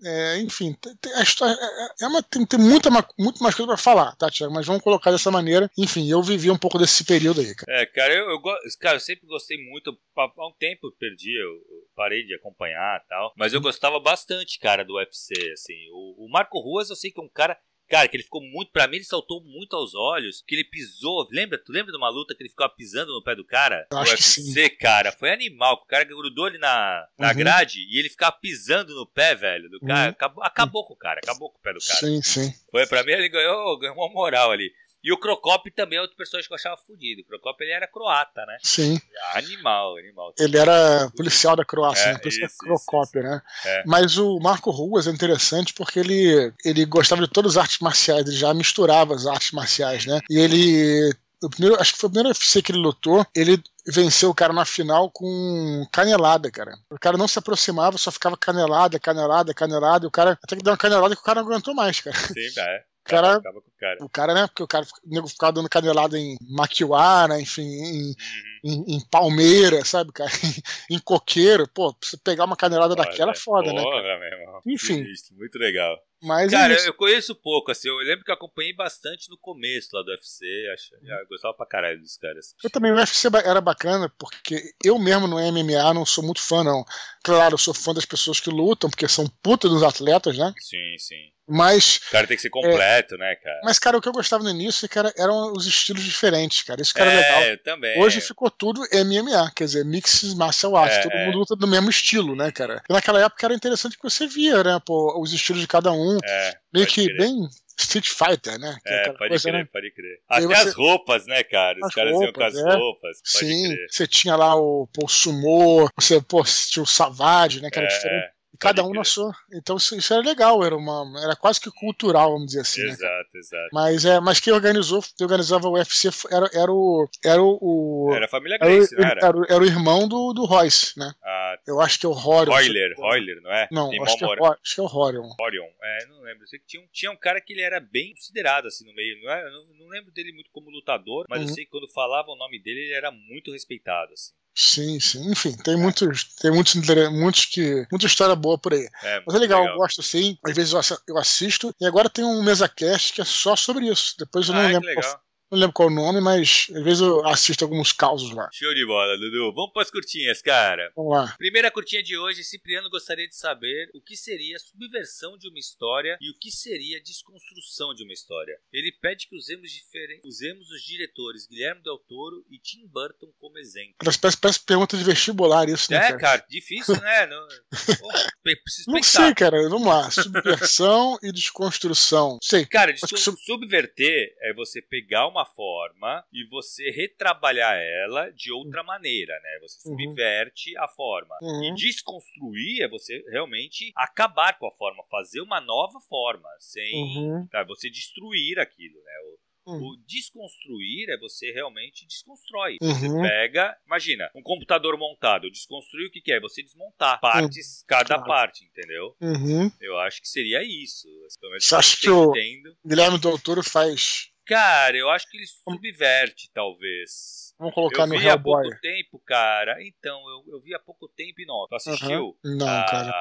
É, enfim, a história. É, é, é uma, tem, tem muita, muito mais coisa para falar, tá, Tiago? Mas vamos colocar dessa maneira. Enfim, eu vivi um pouco desse período aí, cara. É, cara, eu, eu cara, eu sempre gostei muito. Há um tempo eu perdi, eu parei de acompanhar e tal. Mas eu uhum. gostava bastante, cara, do UFC. Assim, o, o Marco Ruas, eu sei que é um cara cara, que ele ficou muito, para mim ele saltou muito aos olhos, que ele pisou, lembra, tu lembra de uma luta que ele ficava pisando no pé do cara? Eu acho UFC, que sim. cara, foi animal, o cara grudou ele na, na uhum. grade e ele ficava pisando no pé, velho, do cara, uhum. acabou, acabou uhum. com o cara, acabou com o pé do cara. Sim, sim. Foi, pra mim ele ganhou, ganhou uma moral ali. E o Crocop também é outro personagem que eu achava fodido. O Crocop ele era croata, né? Sim. Animal, animal. Ele era policial da Croácia, é, né? por isso, é é, isso é Crocop, isso, né? É. Mas o Marco Ruas é interessante porque ele, ele gostava de todas as artes marciais, ele já misturava as artes marciais, né? E ele. O primeiro, acho que foi o primeiro UFC que ele lutou, ele venceu o cara na final com canelada, cara. O cara não se aproximava, só ficava canelada, canelada, canelada. E o cara até que deu uma canelada que o cara não aguentou mais, cara. Sim, cara. É cara, cara, o cara. O cara, né? Porque o cara o nego ficava dando canelada em Maquiwara, né, enfim, em, uhum. em, em, Palmeira, sabe, cara? em, Coqueiro. Pô, você pegar uma canelada Olha, daquela é foda, né? Cara? Meu irmão. Enfim. Isso, muito legal. Mas é Cara, eu conheço pouco, assim. Eu lembro que eu acompanhei bastante no começo lá do UFC. Acho, eu uhum. gostava pra caralho dos caras. Eu também, o UFC era bacana, porque eu mesmo no MMA não sou muito fã, não. Claro, eu sou fã das pessoas que lutam, porque são putas dos atletas, né? Sim, sim. Mas. O cara tem que ser é, completo, é, né, cara? Mas, cara, o que eu gostava no início, é era eram os estilos diferentes, cara. Isso que era é, legal. Eu também. Hoje ficou tudo MMA, quer dizer, Mixed Martial Arts. É, todo mundo luta do mesmo estilo, né, cara? E naquela época era interessante que você via, né, pô, os estilos de cada um meio, é, meio que crer. bem Street Fighter, né? Que é, pode coisa, crer, né? pode crer. Até você... as roupas, né, cara? Os as caras roupas, iam com as é. roupas. Sim, crer. você tinha lá o, pô, o Sumo, você pô, tinha o Savage, né? Que era é. diferente e cada um na sua. Então isso, isso, era legal, era, uma, era quase que cultural, vamos dizer assim. Né, exato, né? exato. Mas, é, mas quem organizou, quem organizava o UFC era, era o. Era o. Era a família Grace, era, era? Era, o, era o irmão do, do Royce, né? Ah, eu acho que é o Horion. Royler, Royler, não é? Não, acho que, é, acho que, é, o Horion. Horion, é, não lembro. Eu sei que tinha um, tinha um cara que ele era bem considerado assim no meio. Não, é? não, não lembro dele muito como lutador, mas uhum. eu sei que quando falava o nome dele, ele era muito respeitado, assim. Sim, sim. Enfim, tem é. muitos, tem muitos, muitos que. Muita história boa por aí. É, Mas é legal, legal, eu gosto sim. Às vezes eu assisto. E agora tem um MesaCast que é só sobre isso. Depois eu ah, não é lembro. Legal. Não lembro qual o nome, mas às vezes eu assisto alguns causos lá. Show de bola, Dudu. Vamos para as curtinhas, cara. Vamos lá. Primeira curtinha de hoje, Cipriano gostaria de saber o que seria subversão de uma história e o que seria desconstrução de uma história. Ele pede que usemos, diferen... usemos os diretores Guilherme Del Toro e Tim Burton como exemplo. Parece, parece, pergunta de vestibular isso, né? É, cara, cara difícil, né? Não, Pô, Não sei, cara. Vamos lá. Subversão e desconstrução. Sei. Cara, sub... subverter é você pegar uma uma forma e você retrabalhar ela de outra uhum. maneira, né? Você uhum. subverte uhum. a forma. Uhum. E desconstruir é você realmente acabar com a forma, fazer uma nova forma, sem uhum. tá, você destruir aquilo, né? O, Uhum. O desconstruir é você realmente desconstrói. Uhum. Você pega, imagina, um computador montado. Desconstruir o que, que é? Você desmontar partes, uhum. cada claro. parte, entendeu? Uhum. Eu acho que seria isso. Assim, você acha que, que o Guilherme Doutor faz Cara, eu acho que ele subverte, talvez. Vamos colocar eu no vi há pouco tempo, cara. Então, eu, eu vi há pouco tempo e não. Tu assistiu? Uhum. Não, ah, cara.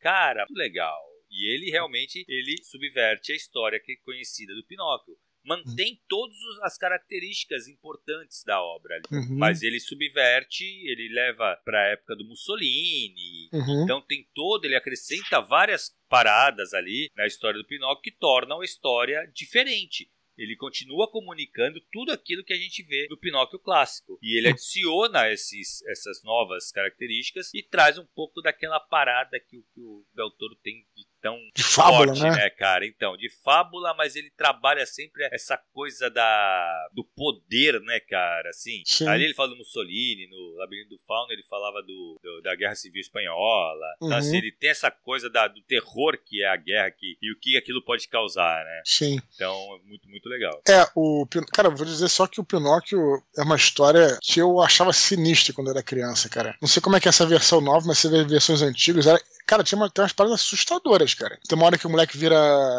Cara, muito legal. E ele realmente ele subverte a história que é conhecida do Pinóquio. Mantém uhum. todas as características importantes da obra ali. Uhum. Mas ele subverte, ele leva para a época do Mussolini. Uhum. Então tem todo, ele acrescenta várias paradas ali na história do Pinóquio que tornam a história diferente ele continua comunicando tudo aquilo que a gente vê no Pinóquio clássico. E ele adiciona esses, essas novas características e traz um pouco daquela parada que, que o Del Toro tem de tão de fábula, forte, né? né? cara? Então, de fábula, mas ele trabalha sempre essa coisa da do poder, né, cara? Assim, Sim. ali ele fala do Mussolini, no Labirinto do Fauno ele falava do, do da Guerra Civil Espanhola. Uhum. Então, assim, uhum. ele tem essa coisa da, do terror que é a guerra que, e o que aquilo pode causar, né? Sim. Então, é muito, muito legal. É, o cara, vou dizer só que o Pinóquio é uma história que eu achava sinistra quando eu era criança, cara. Não sei como é que é essa versão nova, mas se vê versões antigas, era Cara, tinha uma, tem umas paradas assustadoras, cara. Tem uma hora que o moleque vira.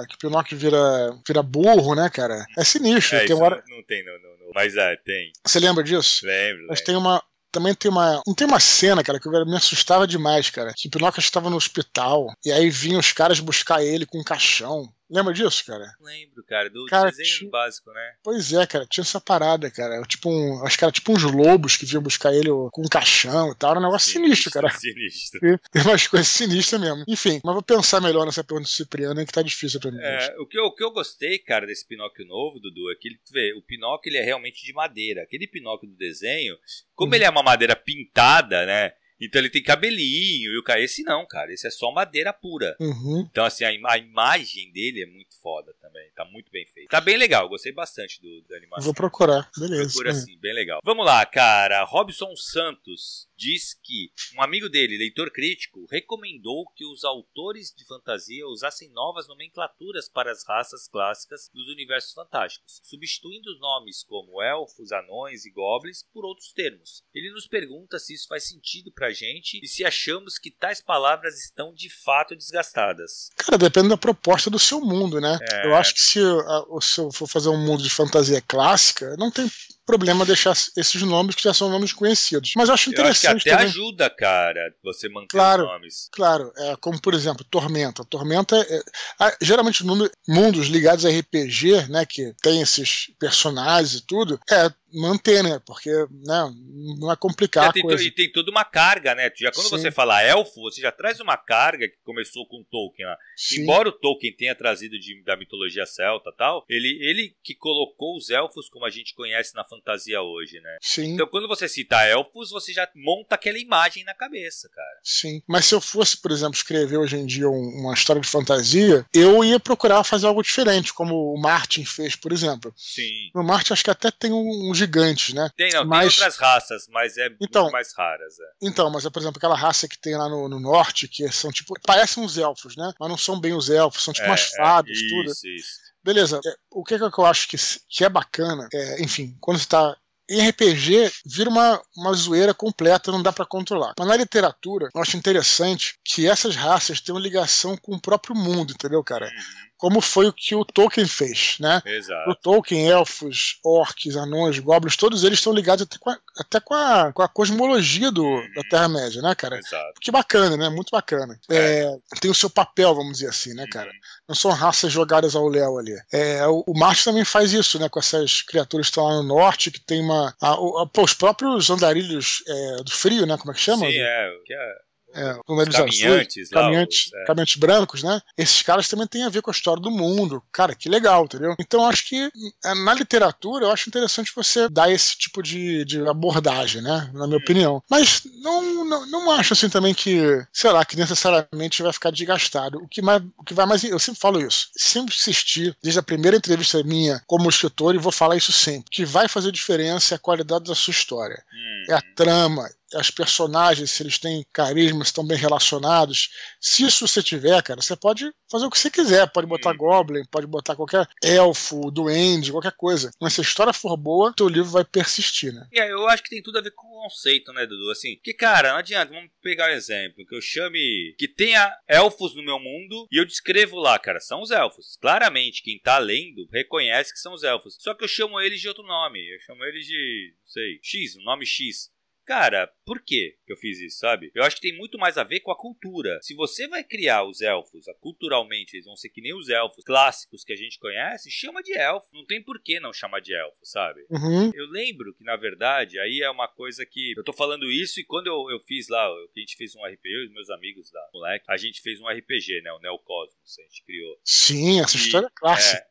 que o Pinóquio vira, vira burro, né, cara? É sinistro. É, tem uma hora... Não tem, não, não, não. Mas é, tem. Você lembra disso? Lembro. Mas lembro. tem uma, também tem uma. Não tem uma cena, cara, que me assustava demais, cara. Que o Pinóquio estava no hospital. E aí vinham os caras buscar ele com um caixão. Lembra disso, cara? Lembro, cara, do cara, desenho tinha... básico, né? Pois é, cara, tinha essa parada, cara. Tipo um, acho que era tipo uns lobos que vinham buscar ele com um caixão e tal. Era um negócio sinistro, sinistro cara. Sinistro. Tem umas coisas sinistras mesmo. Enfim, mas vou pensar melhor nessa pergunta do Cipriano, hein, que tá difícil pra mim. É, o, que eu, o que eu gostei, cara, desse Pinóquio novo, Dudu, é que ele, tu vê, o Pinóquio ele é realmente de madeira. Aquele Pinóquio do desenho, como uhum. ele é uma madeira pintada, né? Então ele tem cabelinho, e o cara, esse não, cara, esse é só madeira pura. Uhum. Então, assim, a, im a, imagem dele é muito foda também. Tá muito bem feito. Tá bem legal, gostei bastante do, do animação. Vou procurar, beleza. Procura sim, é. bem legal. Vamos lá, cara. Robson Santos diz que um amigo dele, leitor crítico, recomendou que os autores de fantasia usassem novas nomenclaturas para as raças clássicas dos universos fantásticos, substituindo os nomes como elfos, anões e goblins por outros termos. Ele nos pergunta se isso faz sentido pra gente e se achamos que tais palavras estão de fato desgastadas. Cara, depende da proposta do seu mundo, né? É... Eu acho acho que se, ah, se eu for fazer um mundo de fantasia clássica, não tem problema deixar esses nomes que já são nomes conhecidos. Mas eu acho interessante. Eu acho que até também. ajuda, cara, você manter claro, os nomes. Claro, é, como por exemplo, Tormenta. Tormenta é, é, geralmente mundos ligados a RPG, né, que tem esses personagens e tudo, é manter, né? Porque né, não é complicado. É, E tem toda uma carga, né? Já quando Sim. você fala elfo, você já traz uma carga que começou com Tolkien. Né? Embora o Tolkien tenha trazido de, da mitologia celta tal, ele, ele que colocou os elfos como a gente conhece na fantasia hoje, né? Sim. Então, quando você cita elfos, você já monta aquela imagem na cabeça, cara. Sim. Mas se eu fosse, por exemplo, escrever hoje em dia uma história de fantasia, eu ia procurar fazer algo diferente, como o Martin fez, por exemplo. Sim. No Martin, acho que até tem um, um gigante, né? Tem, não, mas... tem outras raças, mas é então, muito mais raras. É. Então, mas é, por exemplo, aquela raça que tem lá no, no, norte, que são tipo. parecem uns elfos, né? Mas não são bem os elfos, são tipo é, umas é. fadas, é, isso, tudo. Isso. Beleza, é, o que, é que eu acho que, que é bacana, é, enfim, quando você está em RPG vira uma, uma zoeira completa, não dá para controlar. Mas na literatura, eu acho interessante que essas raças têm uma ligação com o próprio mundo, entendeu, cara? Uhum como foi o que o Tolkien fez, né? Exato. O Tolkien, elfos, orcs, anões, goblins, todos eles estão ligados até com a, até com a, com a cosmologia do, uhum. da Terra-média, né, cara? Exato. Que bacana, né? Muito bacana. É. É, tem o seu papel, vamos dizer assim, né, cara? Uhum. Não são raças jogadas ao léu ali. É, o, o também faz isso, né? Com essas criaturas que estão lá no norte, que tem uma... A, a, pô, os próprios andarilhos é, do frio, né? Como é que chama? Sim, é. Que é é, caminhantes, lá, caminhantes, os, é. caminhantes brancos, né? Esses caras também têm a ver com a história do mundo. Cara, que legal, entendeu? Então acho que é, na literatura eu acho interessante você dar esse tipo de, de abordagem, né? Na minha hum. opinião. Mas não, não, não acho assim também que, sei lá, que necessariamente vai ficar desgastado. O que, mais, o que vai mais. Eu sempre falo isso. Sempre insisti, desde a primeira entrevista minha como escritor, e vou falar isso sempre. O que vai fazer diferença é a qualidade da sua história. Hum. É a trama, as personagens, se eles têm carisma, se estão bem relacionados. Se isso você tiver, cara, você pode fazer o que você quiser. Pode botar Goblin, pode botar qualquer elfo, duende, qualquer coisa. Mas se a história for boa, teu livro vai persistir, né? É, eu acho que tem tudo a ver com o conceito, né, Dudu? Assim, que, cara, não adianta, vamos pegar um exemplo. Que eu chame. Que tenha elfos no meu mundo e eu descrevo lá, cara, são os elfos. Claramente, quem tá lendo reconhece que são os elfos. Só que eu chamo eles de outro nome. Eu chamo eles de. não sei, X, um nome X. Cara, por quê que eu fiz isso, sabe? Eu acho que tem muito mais a ver com a cultura. Se você vai criar os elfos, culturalmente eles vão ser que nem os elfos clássicos que a gente conhece, chama de elfo. Não tem por que não chamar de elfo, sabe? Uhum. Eu lembro que, na verdade, aí é uma coisa que. Eu tô falando isso e quando eu, eu fiz lá, eu, a gente fez um RPG, eu e meus amigos lá, moleque, a gente fez um RPG, né? O Neocosmos, a gente criou. Sim, essa e, história é clássica. É,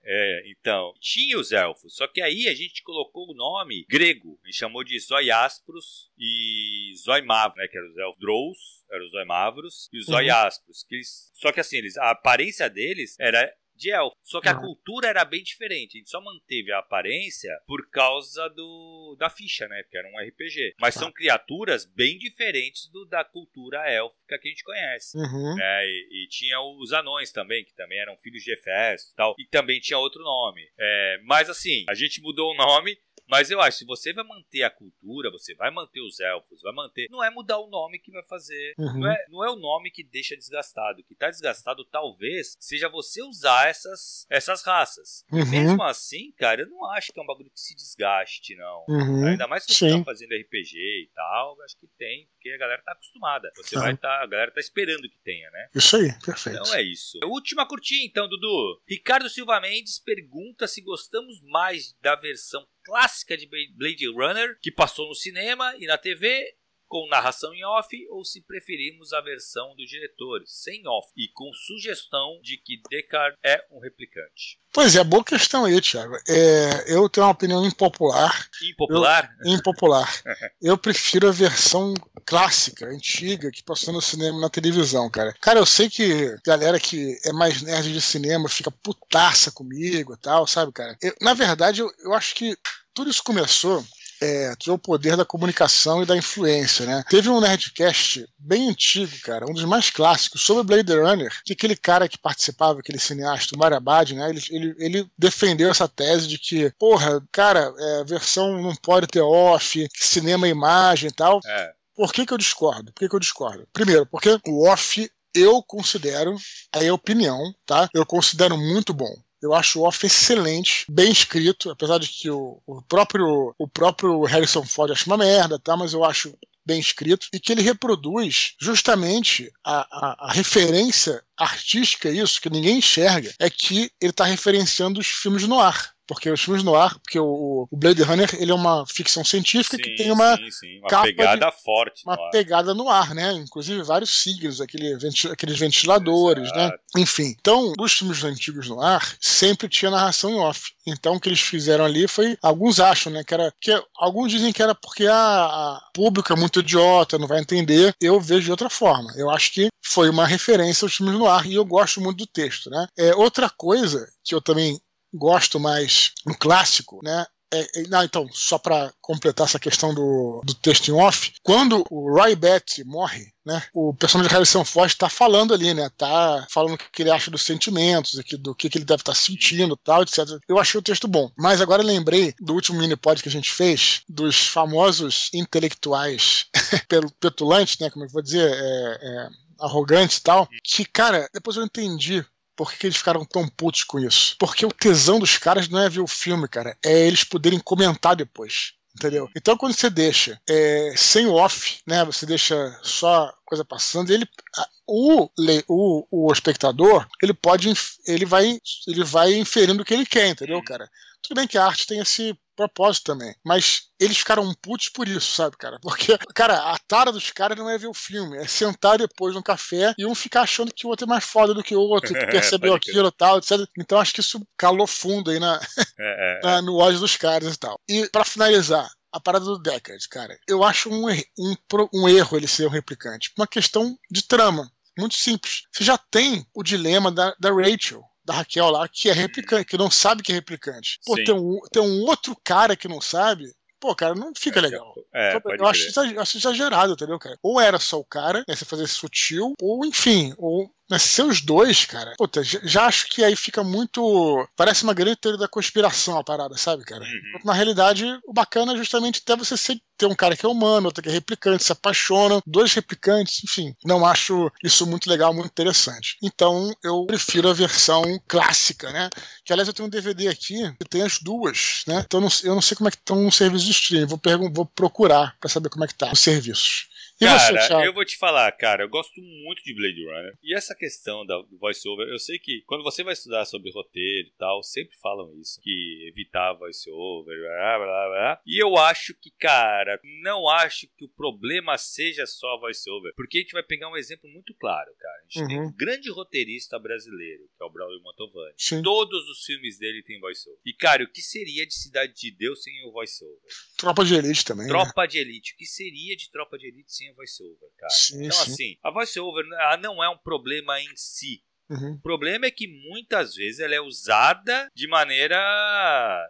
é, então. Tinha os elfos, só que aí a gente colocou o nome grego, a gente chamou de Zoiaspros e e Zoimavros, né, que eram os Drows, eram os Zoimavros, e os uhum. Zoiaspros. eles, só que assim, eles, a aparência deles era de elfo. Só que uhum. a cultura era bem diferente. A gente só manteve a aparência por causa do da ficha, né? Que era um RPG. Mas são tá. criaturas bem diferentes do da cultura élfica que a gente conhece. Uhum. Né? E, e, tinha os anões também, que também eram filhos de Hefesto e tal. E também tinha outro nome. É, mas assim, a gente mudou o nome mas eu acho, se você vai manter a cultura, você vai manter os elfos, vai manter. Não é mudar o nome que vai fazer. Uhum. Não, é, não é o nome que deixa desgastado. O que tá desgastado, talvez, seja você usar essas, essas raças. Uhum. Mesmo assim, cara, eu não acho que é um bagulho que se desgaste, não. Uhum. Ainda mais se você tá fazendo RPG e tal, acho que tem, porque a galera tá acostumada. Você vai tá, a galera tá esperando que tenha, né? Isso aí, perfeito. Então é isso. Última curtinha, então, Dudu. Ricardo Silva Mendes pergunta se gostamos mais da versão clássica de Blade Runner, que passou no cinema e na TV com narração em off ou, se preferirmos, a versão do diretor, sem off, e com sugestão de que Descartes é um replicante. Pois é, boa questão aí, Thiago. É, eu tenho uma opinião impopular. Impopular? Eu, impopular. eu prefiro a versão clássica, antiga, que passou no cinema e na televisão, cara. Cara, eu sei que galera que é mais nerd de cinema fica putaça comigo e tal, sabe, cara? Eu, na verdade, eu, eu acho que tudo isso começou é, que é o poder da comunicação e da influência, né? Teve um Nerdcast bem antigo, cara, um dos mais clássicos, sobre Blade Runner, que aquele cara que participava, aquele cineasta, o Marabad, né? Ele, ele, ele, defendeu essa tese de que, porra, cara, é, versão não pode ter off, cinema e é imagem e tal. É. Por que, que eu discordo? Por que, que eu discordo? Primeiro, porque o off eu considero, aí é opinião, tá? Eu considero muito bom. Eu acho o Off excelente, bem escrito, apesar de que o, o próprio, o próprio Harrison Ford acha uma merda, tá? Mas eu acho bem escrito e que ele reproduz justamente a, a, a referência artística, isso que ninguém enxerga, é que ele está referenciando os filmes no ar porque os filmes no ar, porque o, o Blade Runner ele é uma ficção científica sim, que tem uma, sim, sim. uma pegada de, forte, uma no pegada no ar, né? Inclusive vários signos, aquele, aqueles ventiladores, né? Exato. né? Enfim, então os filmes antigos no ar sempre tinha narração em off. Então o que eles fizeram ali foi, alguns acham, né, que era, que alguns dizem que era porque a, a público é muito idiota, não vai entender. Eu vejo de outra forma. Eu acho que foi uma referência aos filmes no ar e eu gosto muito do texto, né? É outra coisa que eu também gosto mais no clássico, né? É, é, não, então, só para completar essa questão do, do texto em off, quando o Roy Betty morre, né, o personagem de Harrison Ford está falando ali, né, tá falando o que ele acha dos sentimentos, do que, que ele deve estar tá sentindo, tal, etc. Eu achei o texto bom, mas agora lembrei do último mini-pod que a gente fez, dos famosos intelectuais petulantes, né, como eu vou dizer, é, é e tal, que, cara, depois eu entendi por que eles ficaram tão putos com isso. Porque o tesão dos caras não é ver o filme, cara, é eles poderem comentar depois entendeu? Então quando você deixa é, sem off, né, você deixa só coisa passando, ele o, o, o espectador, ele pode ele vai ele vai inferindo o que ele quer, entendeu, cara? Tudo bem que a arte tem esse propósito também. Mas eles ficaram putos por isso, sabe, cara? Porque, cara, a tara dos caras não é ver o filme, é sentar depois num café e um ficar achando que o outro é mais foda do que o outro, que percebeu aquilo e tal, etc. Então acho que isso calou fundo aí na, é, é, é. na no ódio dos caras e tal. E para finalizar, a parada do Deckard, cara. Eu acho um, um, um erro ele ser um replicante. Uma questão de trama. Muito simples. Você já tem o dilema da, da Rachel da Raquel lá, que é replicante, que não sabe que é replicante. Pô, tem um, tem um outro cara que não sabe, pô, cara, não fica é, legal. É, eu, eu acho, exagerado, entendeu, cara? Ou era só o cara, né, você fazer sutil, ou enfim, ou mas seus os dois, cara, puta, já acho que aí fica muito. Parece uma grande teoria da conspiração a parada, sabe, cara? Uhum. Na realidade, o bacana é justamente até você ser ter um cara que é humano, outro que é replicante, se apaixonam, dois replicantes, enfim. Não acho isso muito legal, muito interessante. Então eu prefiro a versão clássica, né? Que aliás eu tenho um DVD aqui que tem as duas, né? Então eu não sei como é que estão os serviços de streaming, vou, vou procurar para saber como é que tá os serviços cara, eu vou te falar, cara, eu gosto muito de Blade Runner. E essa questão da voiceover, eu sei que quando você vai estudar sobre roteiro e tal, sempre falam isso, que evitar voiceover, blá, blá, blá. E eu acho que, cara, não acho que o problema seja só voiceover. Porque a gente vai pegar um exemplo muito claro, cara. A gente uhum. tem um grande roteirista brasileiro, que é o Braulio Mantovani. Sim. Todos os filmes dele têm voiceover. E, cara, o que seria de Cidade de Deus sem o voiceover? Tropa de Elite também. Né? Tropa né? de Elite. O que seria de Tropa de Elite sem sem voiceover, cara. Sim, então, sim. assim, a voiceover ah, não é um problema em si. Uhum. O problema é que muitas vezes ela é usada de maneira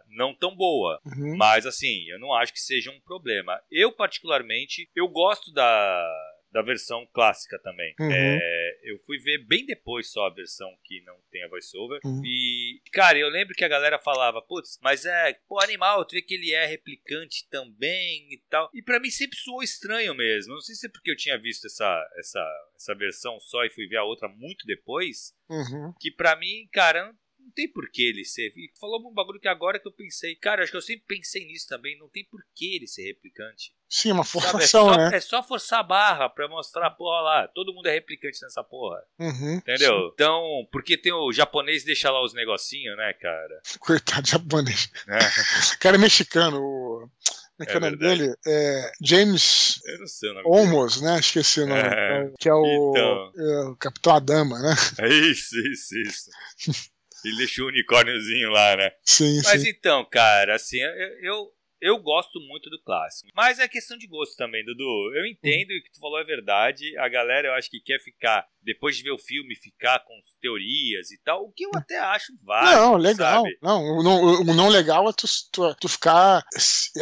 não tão boa. Uhum. Mas assim, eu não acho que seja um problema. Eu, particularmente, eu gosto da, da versão clássica também. Uhum. É, eu fui ver bem depois só a versão que não tem a voiceover. Uhum. E, cara, eu lembro que a galera falava, putz, mas é, pô, animal, tu vê que ele é replicante também e tal. E para mim sempre soou estranho mesmo. Não sei se é porque eu tinha visto essa, essa, essa versão só e fui ver a outra muito depois. Uhum. Que para mim, cara, não tem por que ele ser. falou um bagulho que agora que eu pensei. Cara, acho que eu sempre pensei nisso também. Não tem por que ele ser replicante. Sim, uma é forçação, é só, né? É só forçar a barra pra mostrar, porra lá, todo mundo é replicante nessa porra. Uhum, Entendeu? Sim. Então, porque tem o japonês deixa lá os negocinhos, né, cara? Coitado japonês. É. cara é mexicano, o. Como é que é, é, é o nome dele? É James Olmos, né? Esqueci o nome. É. Que é o, então... é o Capitão Adama, né? É isso, isso, isso. Ele deixou o unicórniozinho lá, né? Sim, Mas sim. então, cara, assim, eu, eu, eu, gosto muito do clássico. Mas é questão de gosto também, Dudu. Eu entendo uhum. o que tu falou é verdade. A galera, eu acho que quer ficar depois de ver o filme, ficar com teorias e tal, o que eu hum. até acho válido. Não, legal. Sabe? Não, o não, o não legal é tu, tu, tu, ficar.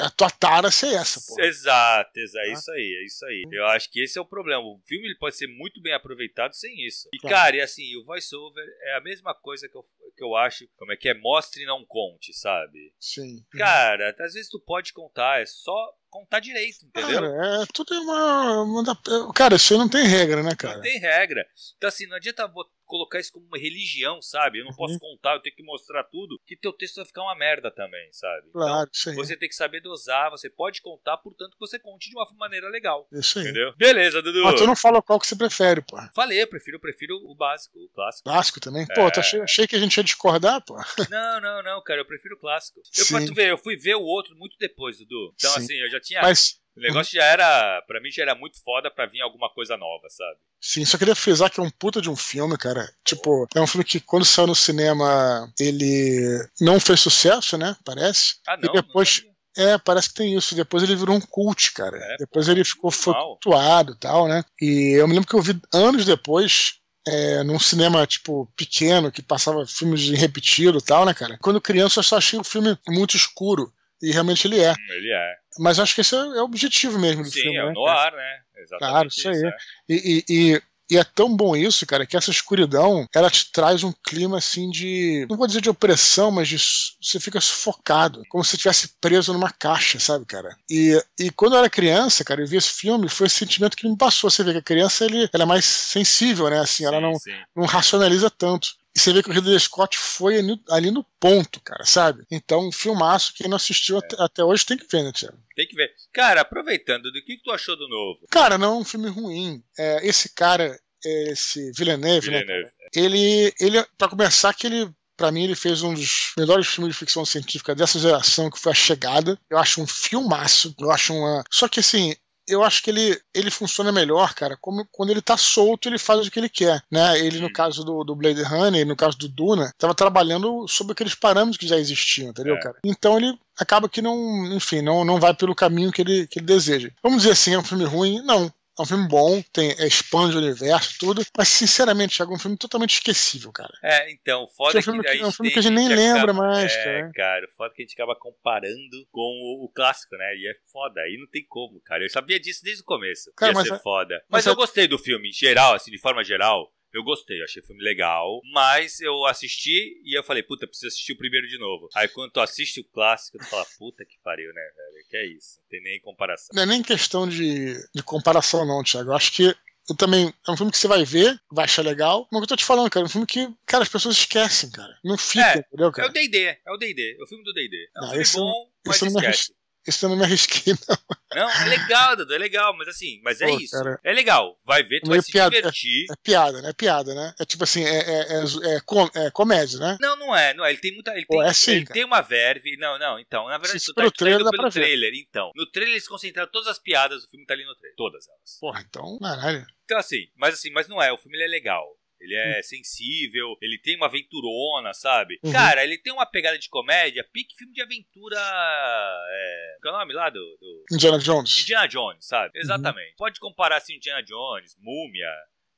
A tua tara ser essa, pô. Exato, exato. É tá? isso aí, é isso aí. Eu acho que esse é o problema. O filme ele pode ser muito bem aproveitado sem isso. E, claro. cara, e assim, o voiceover é a mesma coisa que eu, que eu acho. Como é que é? Mostre e não conte, sabe? Sim. Cara, às vezes tu pode contar, é só contar direito, entendeu? Cara, é tudo é uma, uma. É, cara, isso aí não tem regra, né, cara? Não tem regra. Então, assim, não adianta botar colocar isso como uma religião, sabe? Eu não uhum. posso contar, eu tenho que mostrar tudo, que teu texto vai ficar uma merda também, sabe? Então, claro, então, Você tem que saber dosar, você pode contar, portanto que você conte de uma maneira legal. Isso aí. Entendeu? Beleza, Dudu. Mas tu não fala qual que você prefere, pô. Falei, eu prefiro, eu prefiro o básico, o clássico. Básico também? É... Pô, achei, achei, que a gente ia discordar, pô. Não, não, não, cara, eu prefiro o clássico. Eu, pra tu ver, eu fui ver o outro muito depois, Dudu. Então, Sim. assim, eu já tinha. Mas... O negócio já era, pra mim já era muito foda pra vir alguma coisa nova, sabe? Sim, só queria frisar que é um puta de um filme, cara. Tipo, é um filme que quando saiu no cinema ele não fez sucesso, né? Parece. Ah, não, e depois. Não é, parece que tem isso. Depois ele virou um cult, cara. É, depois pô, ele ficou flutuado e tal, né? E eu me lembro que eu vi anos depois é, num cinema, tipo, pequeno, que passava filmes repetido e tal, né, cara? Quando criança eu só achei o filme muito escuro. E realmente ele é. Hum, ele é. Mas acho que esse é, é, o objetivo mesmo do Sim, filme. Sim, é o né? noir, né? Exatamente. Claro, isso aí. É. e, e, e... E é tão bom isso, cara, que essa escuridão, ela te traz um clima assim de, não vou dizer de opressão, mas de, você fica sufocado, como se estivesse preso numa caixa, sabe, cara? E, e quando eu era criança, cara, eu vi esse filme, foi esse sentimento que me passou. Você vê que a criança ele, ela é mais sensível, né? Assim, sim, ela não, não racionaliza tanto você vê que o Ridley Scott foi ali, ali no ponto, cara, sabe? Então, um filmaço, quem não assistiu é. até, até, hoje tem que ver, né, Tiago? Tem que ver. Cara, aproveitando, do que, que tu achou do novo? Cara, não é um filme ruim. É, esse cara, é esse Villeneuve, né? Villeneuve. Né, ele, ele, pra começar, que ele para mim ele fez um dos melhores filmes de ficção científica dessa geração, que foi A Chegada. Eu acho um filmaço, eu acho uma... Só que assim, eu acho que ele, ele funciona melhor, cara, como quando ele tá solto, ele faz o que ele quer, né? Ele, no caso do, do Blade Runner, no caso do Duna, tava trabalhando sobre aqueles parâmetros que já existiam, entendeu, é. cara? Então ele acaba que não, enfim, não, não vai pelo caminho que ele, que ele deseja. Vamos dizer assim, é um filme ruim? Não. É um filme bom, tem, é, expande o universo, tudo. Mas, sinceramente, Thiago, é um filme totalmente esquecível, cara. É, então, foda é que. É um filme que, é um filme que a gente nem lembra acaba, mais, é, cara. É, cara, foda que a gente acaba comparando com o, o, clássico, né? E é foda, aí não tem como, cara. Eu sabia disso desde o começo. Cara, ia mas, ser foda. Mas, mas eu é... gostei do filme, em geral, assim, de forma geral. Eu gostei, achei o filme legal. Mas eu assisti e eu falei, puta, preciso assistir o primeiro de novo. Aí quando tu assiste o clássico, tu fala, puta que pariu, né, velho? Que é isso? Não tem nem comparação. Não é nem questão de, de comparação, não, Thiago. Eu acho que eu também. É um filme que você vai ver, vai achar legal. Mas o que eu tô te falando, cara, é um filme que, cara, as pessoas esquecem, cara. Não fica, é, entendeu, cara? É o DD, é o DD. É o filme do DD. É um não, filme bom, mas esse esquece. Esse eu não me arrisquei, não. Não, é legal, Dudu, é legal, mas assim, mas é Pô, isso. Cara, é legal. Vai ver, tu é vai se piada, divertir. É, é, piada, né? É piada, né? É tipo assim, é, é, é, é, com, é, comédia, né? Não, não é. Não é. Ele tem muita. Ele, Pô, tem, é assim, ele tem, uma verve. Não, não, então. Na verdade, tu tá, pelo trailer, pelo trailer então. No trailer eles concentraram todas as piadas do filme tá ali no trailer. Todas elas. Porra, então, caralho. Então, assim, mas assim, mas não é. O filme é legal. Ele é uhum. sensível, ele tem uma aventurona, sabe? Uhum. Cara, ele tem uma pegada de comédia, pique filme de aventura. É... Qual é o nome lá do, do... Indiana Jones. Indiana Jones, sabe? Uhum. Exatamente. Pode comparar assim Indiana Jones, Múmia,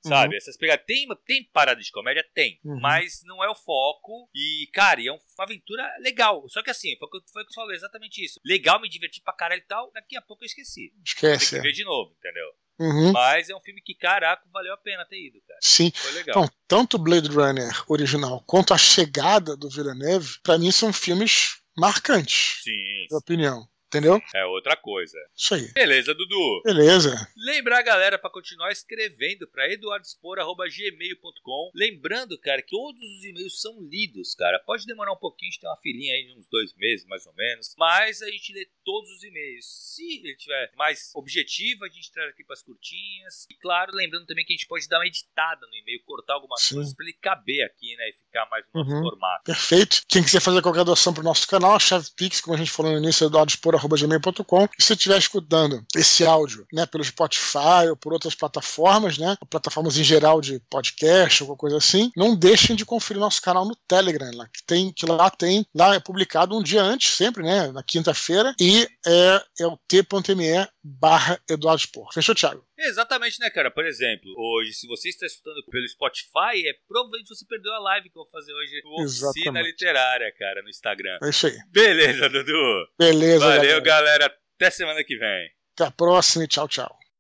uhum. sabe? Uhum. Essas pegadas. Tem, tem parada de comédia? Tem. Uhum. Mas não é o foco. E, cara, é uma aventura legal. Só que assim, foi o que eu falei exatamente isso. Legal, me divertir pra caralho e tal. Daqui a pouco eu esqueci. Esquece. Tem que é. ver de novo, entendeu? Uhum. Mas é um filme que, caraca, valeu a pena ter ido, cara. Sim. Foi legal. Então, tanto Blade Runner original quanto a chegada do Villeneuve, para mim são filmes marcantes. Sim. Na opinião entendeu? É outra coisa. Isso aí. Beleza, Dudu? Beleza. Lembrar a galera para continuar escrevendo para eduardospor.gmail.com. Lembrando, cara, que todos os e-mails são lidos, cara. Pode demorar um pouquinho, a gente tem uma filinha aí de uns dois meses, mais ou menos. Mas a gente lê todos os e-mails. Se ele tiver mais objetivo, a gente traz aqui para as curtinhas. E claro, lembrando também que a gente pode dar uma editada no e-mail, cortar algumas Sim. coisas para ele caber aqui, né? E ficar mais no nosso uhum. formato. Perfeito. Quem quiser fazer qualquer doação para o nosso canal, a chave Pix, como a gente falou no início, é eduardospor.com gmail.com. E se você estiver escutando esse áudio né, pelo Spotify ou por outras plataformas, né, plataformas em geral de podcast, alguma coisa assim, não deixem de conferir nosso canal no Telegram, lá, que, tem, que lá tem, lá é publicado um dia antes, sempre, né, na quinta-feira, e é, é o t.me barra Eduardo Spor. Fechou, Thiago? Exatamente, né, cara? Por exemplo, hoje, se você está escutando pelo Spotify, é provavelmente você perdeu a live que eu vou fazer hoje no Oficina Literária, cara, no Instagram. É isso aí. Beleza, Dudu. Beleza, Valeu, galera. galera. Até semana que vem. Até a próxima e tchau, tchau.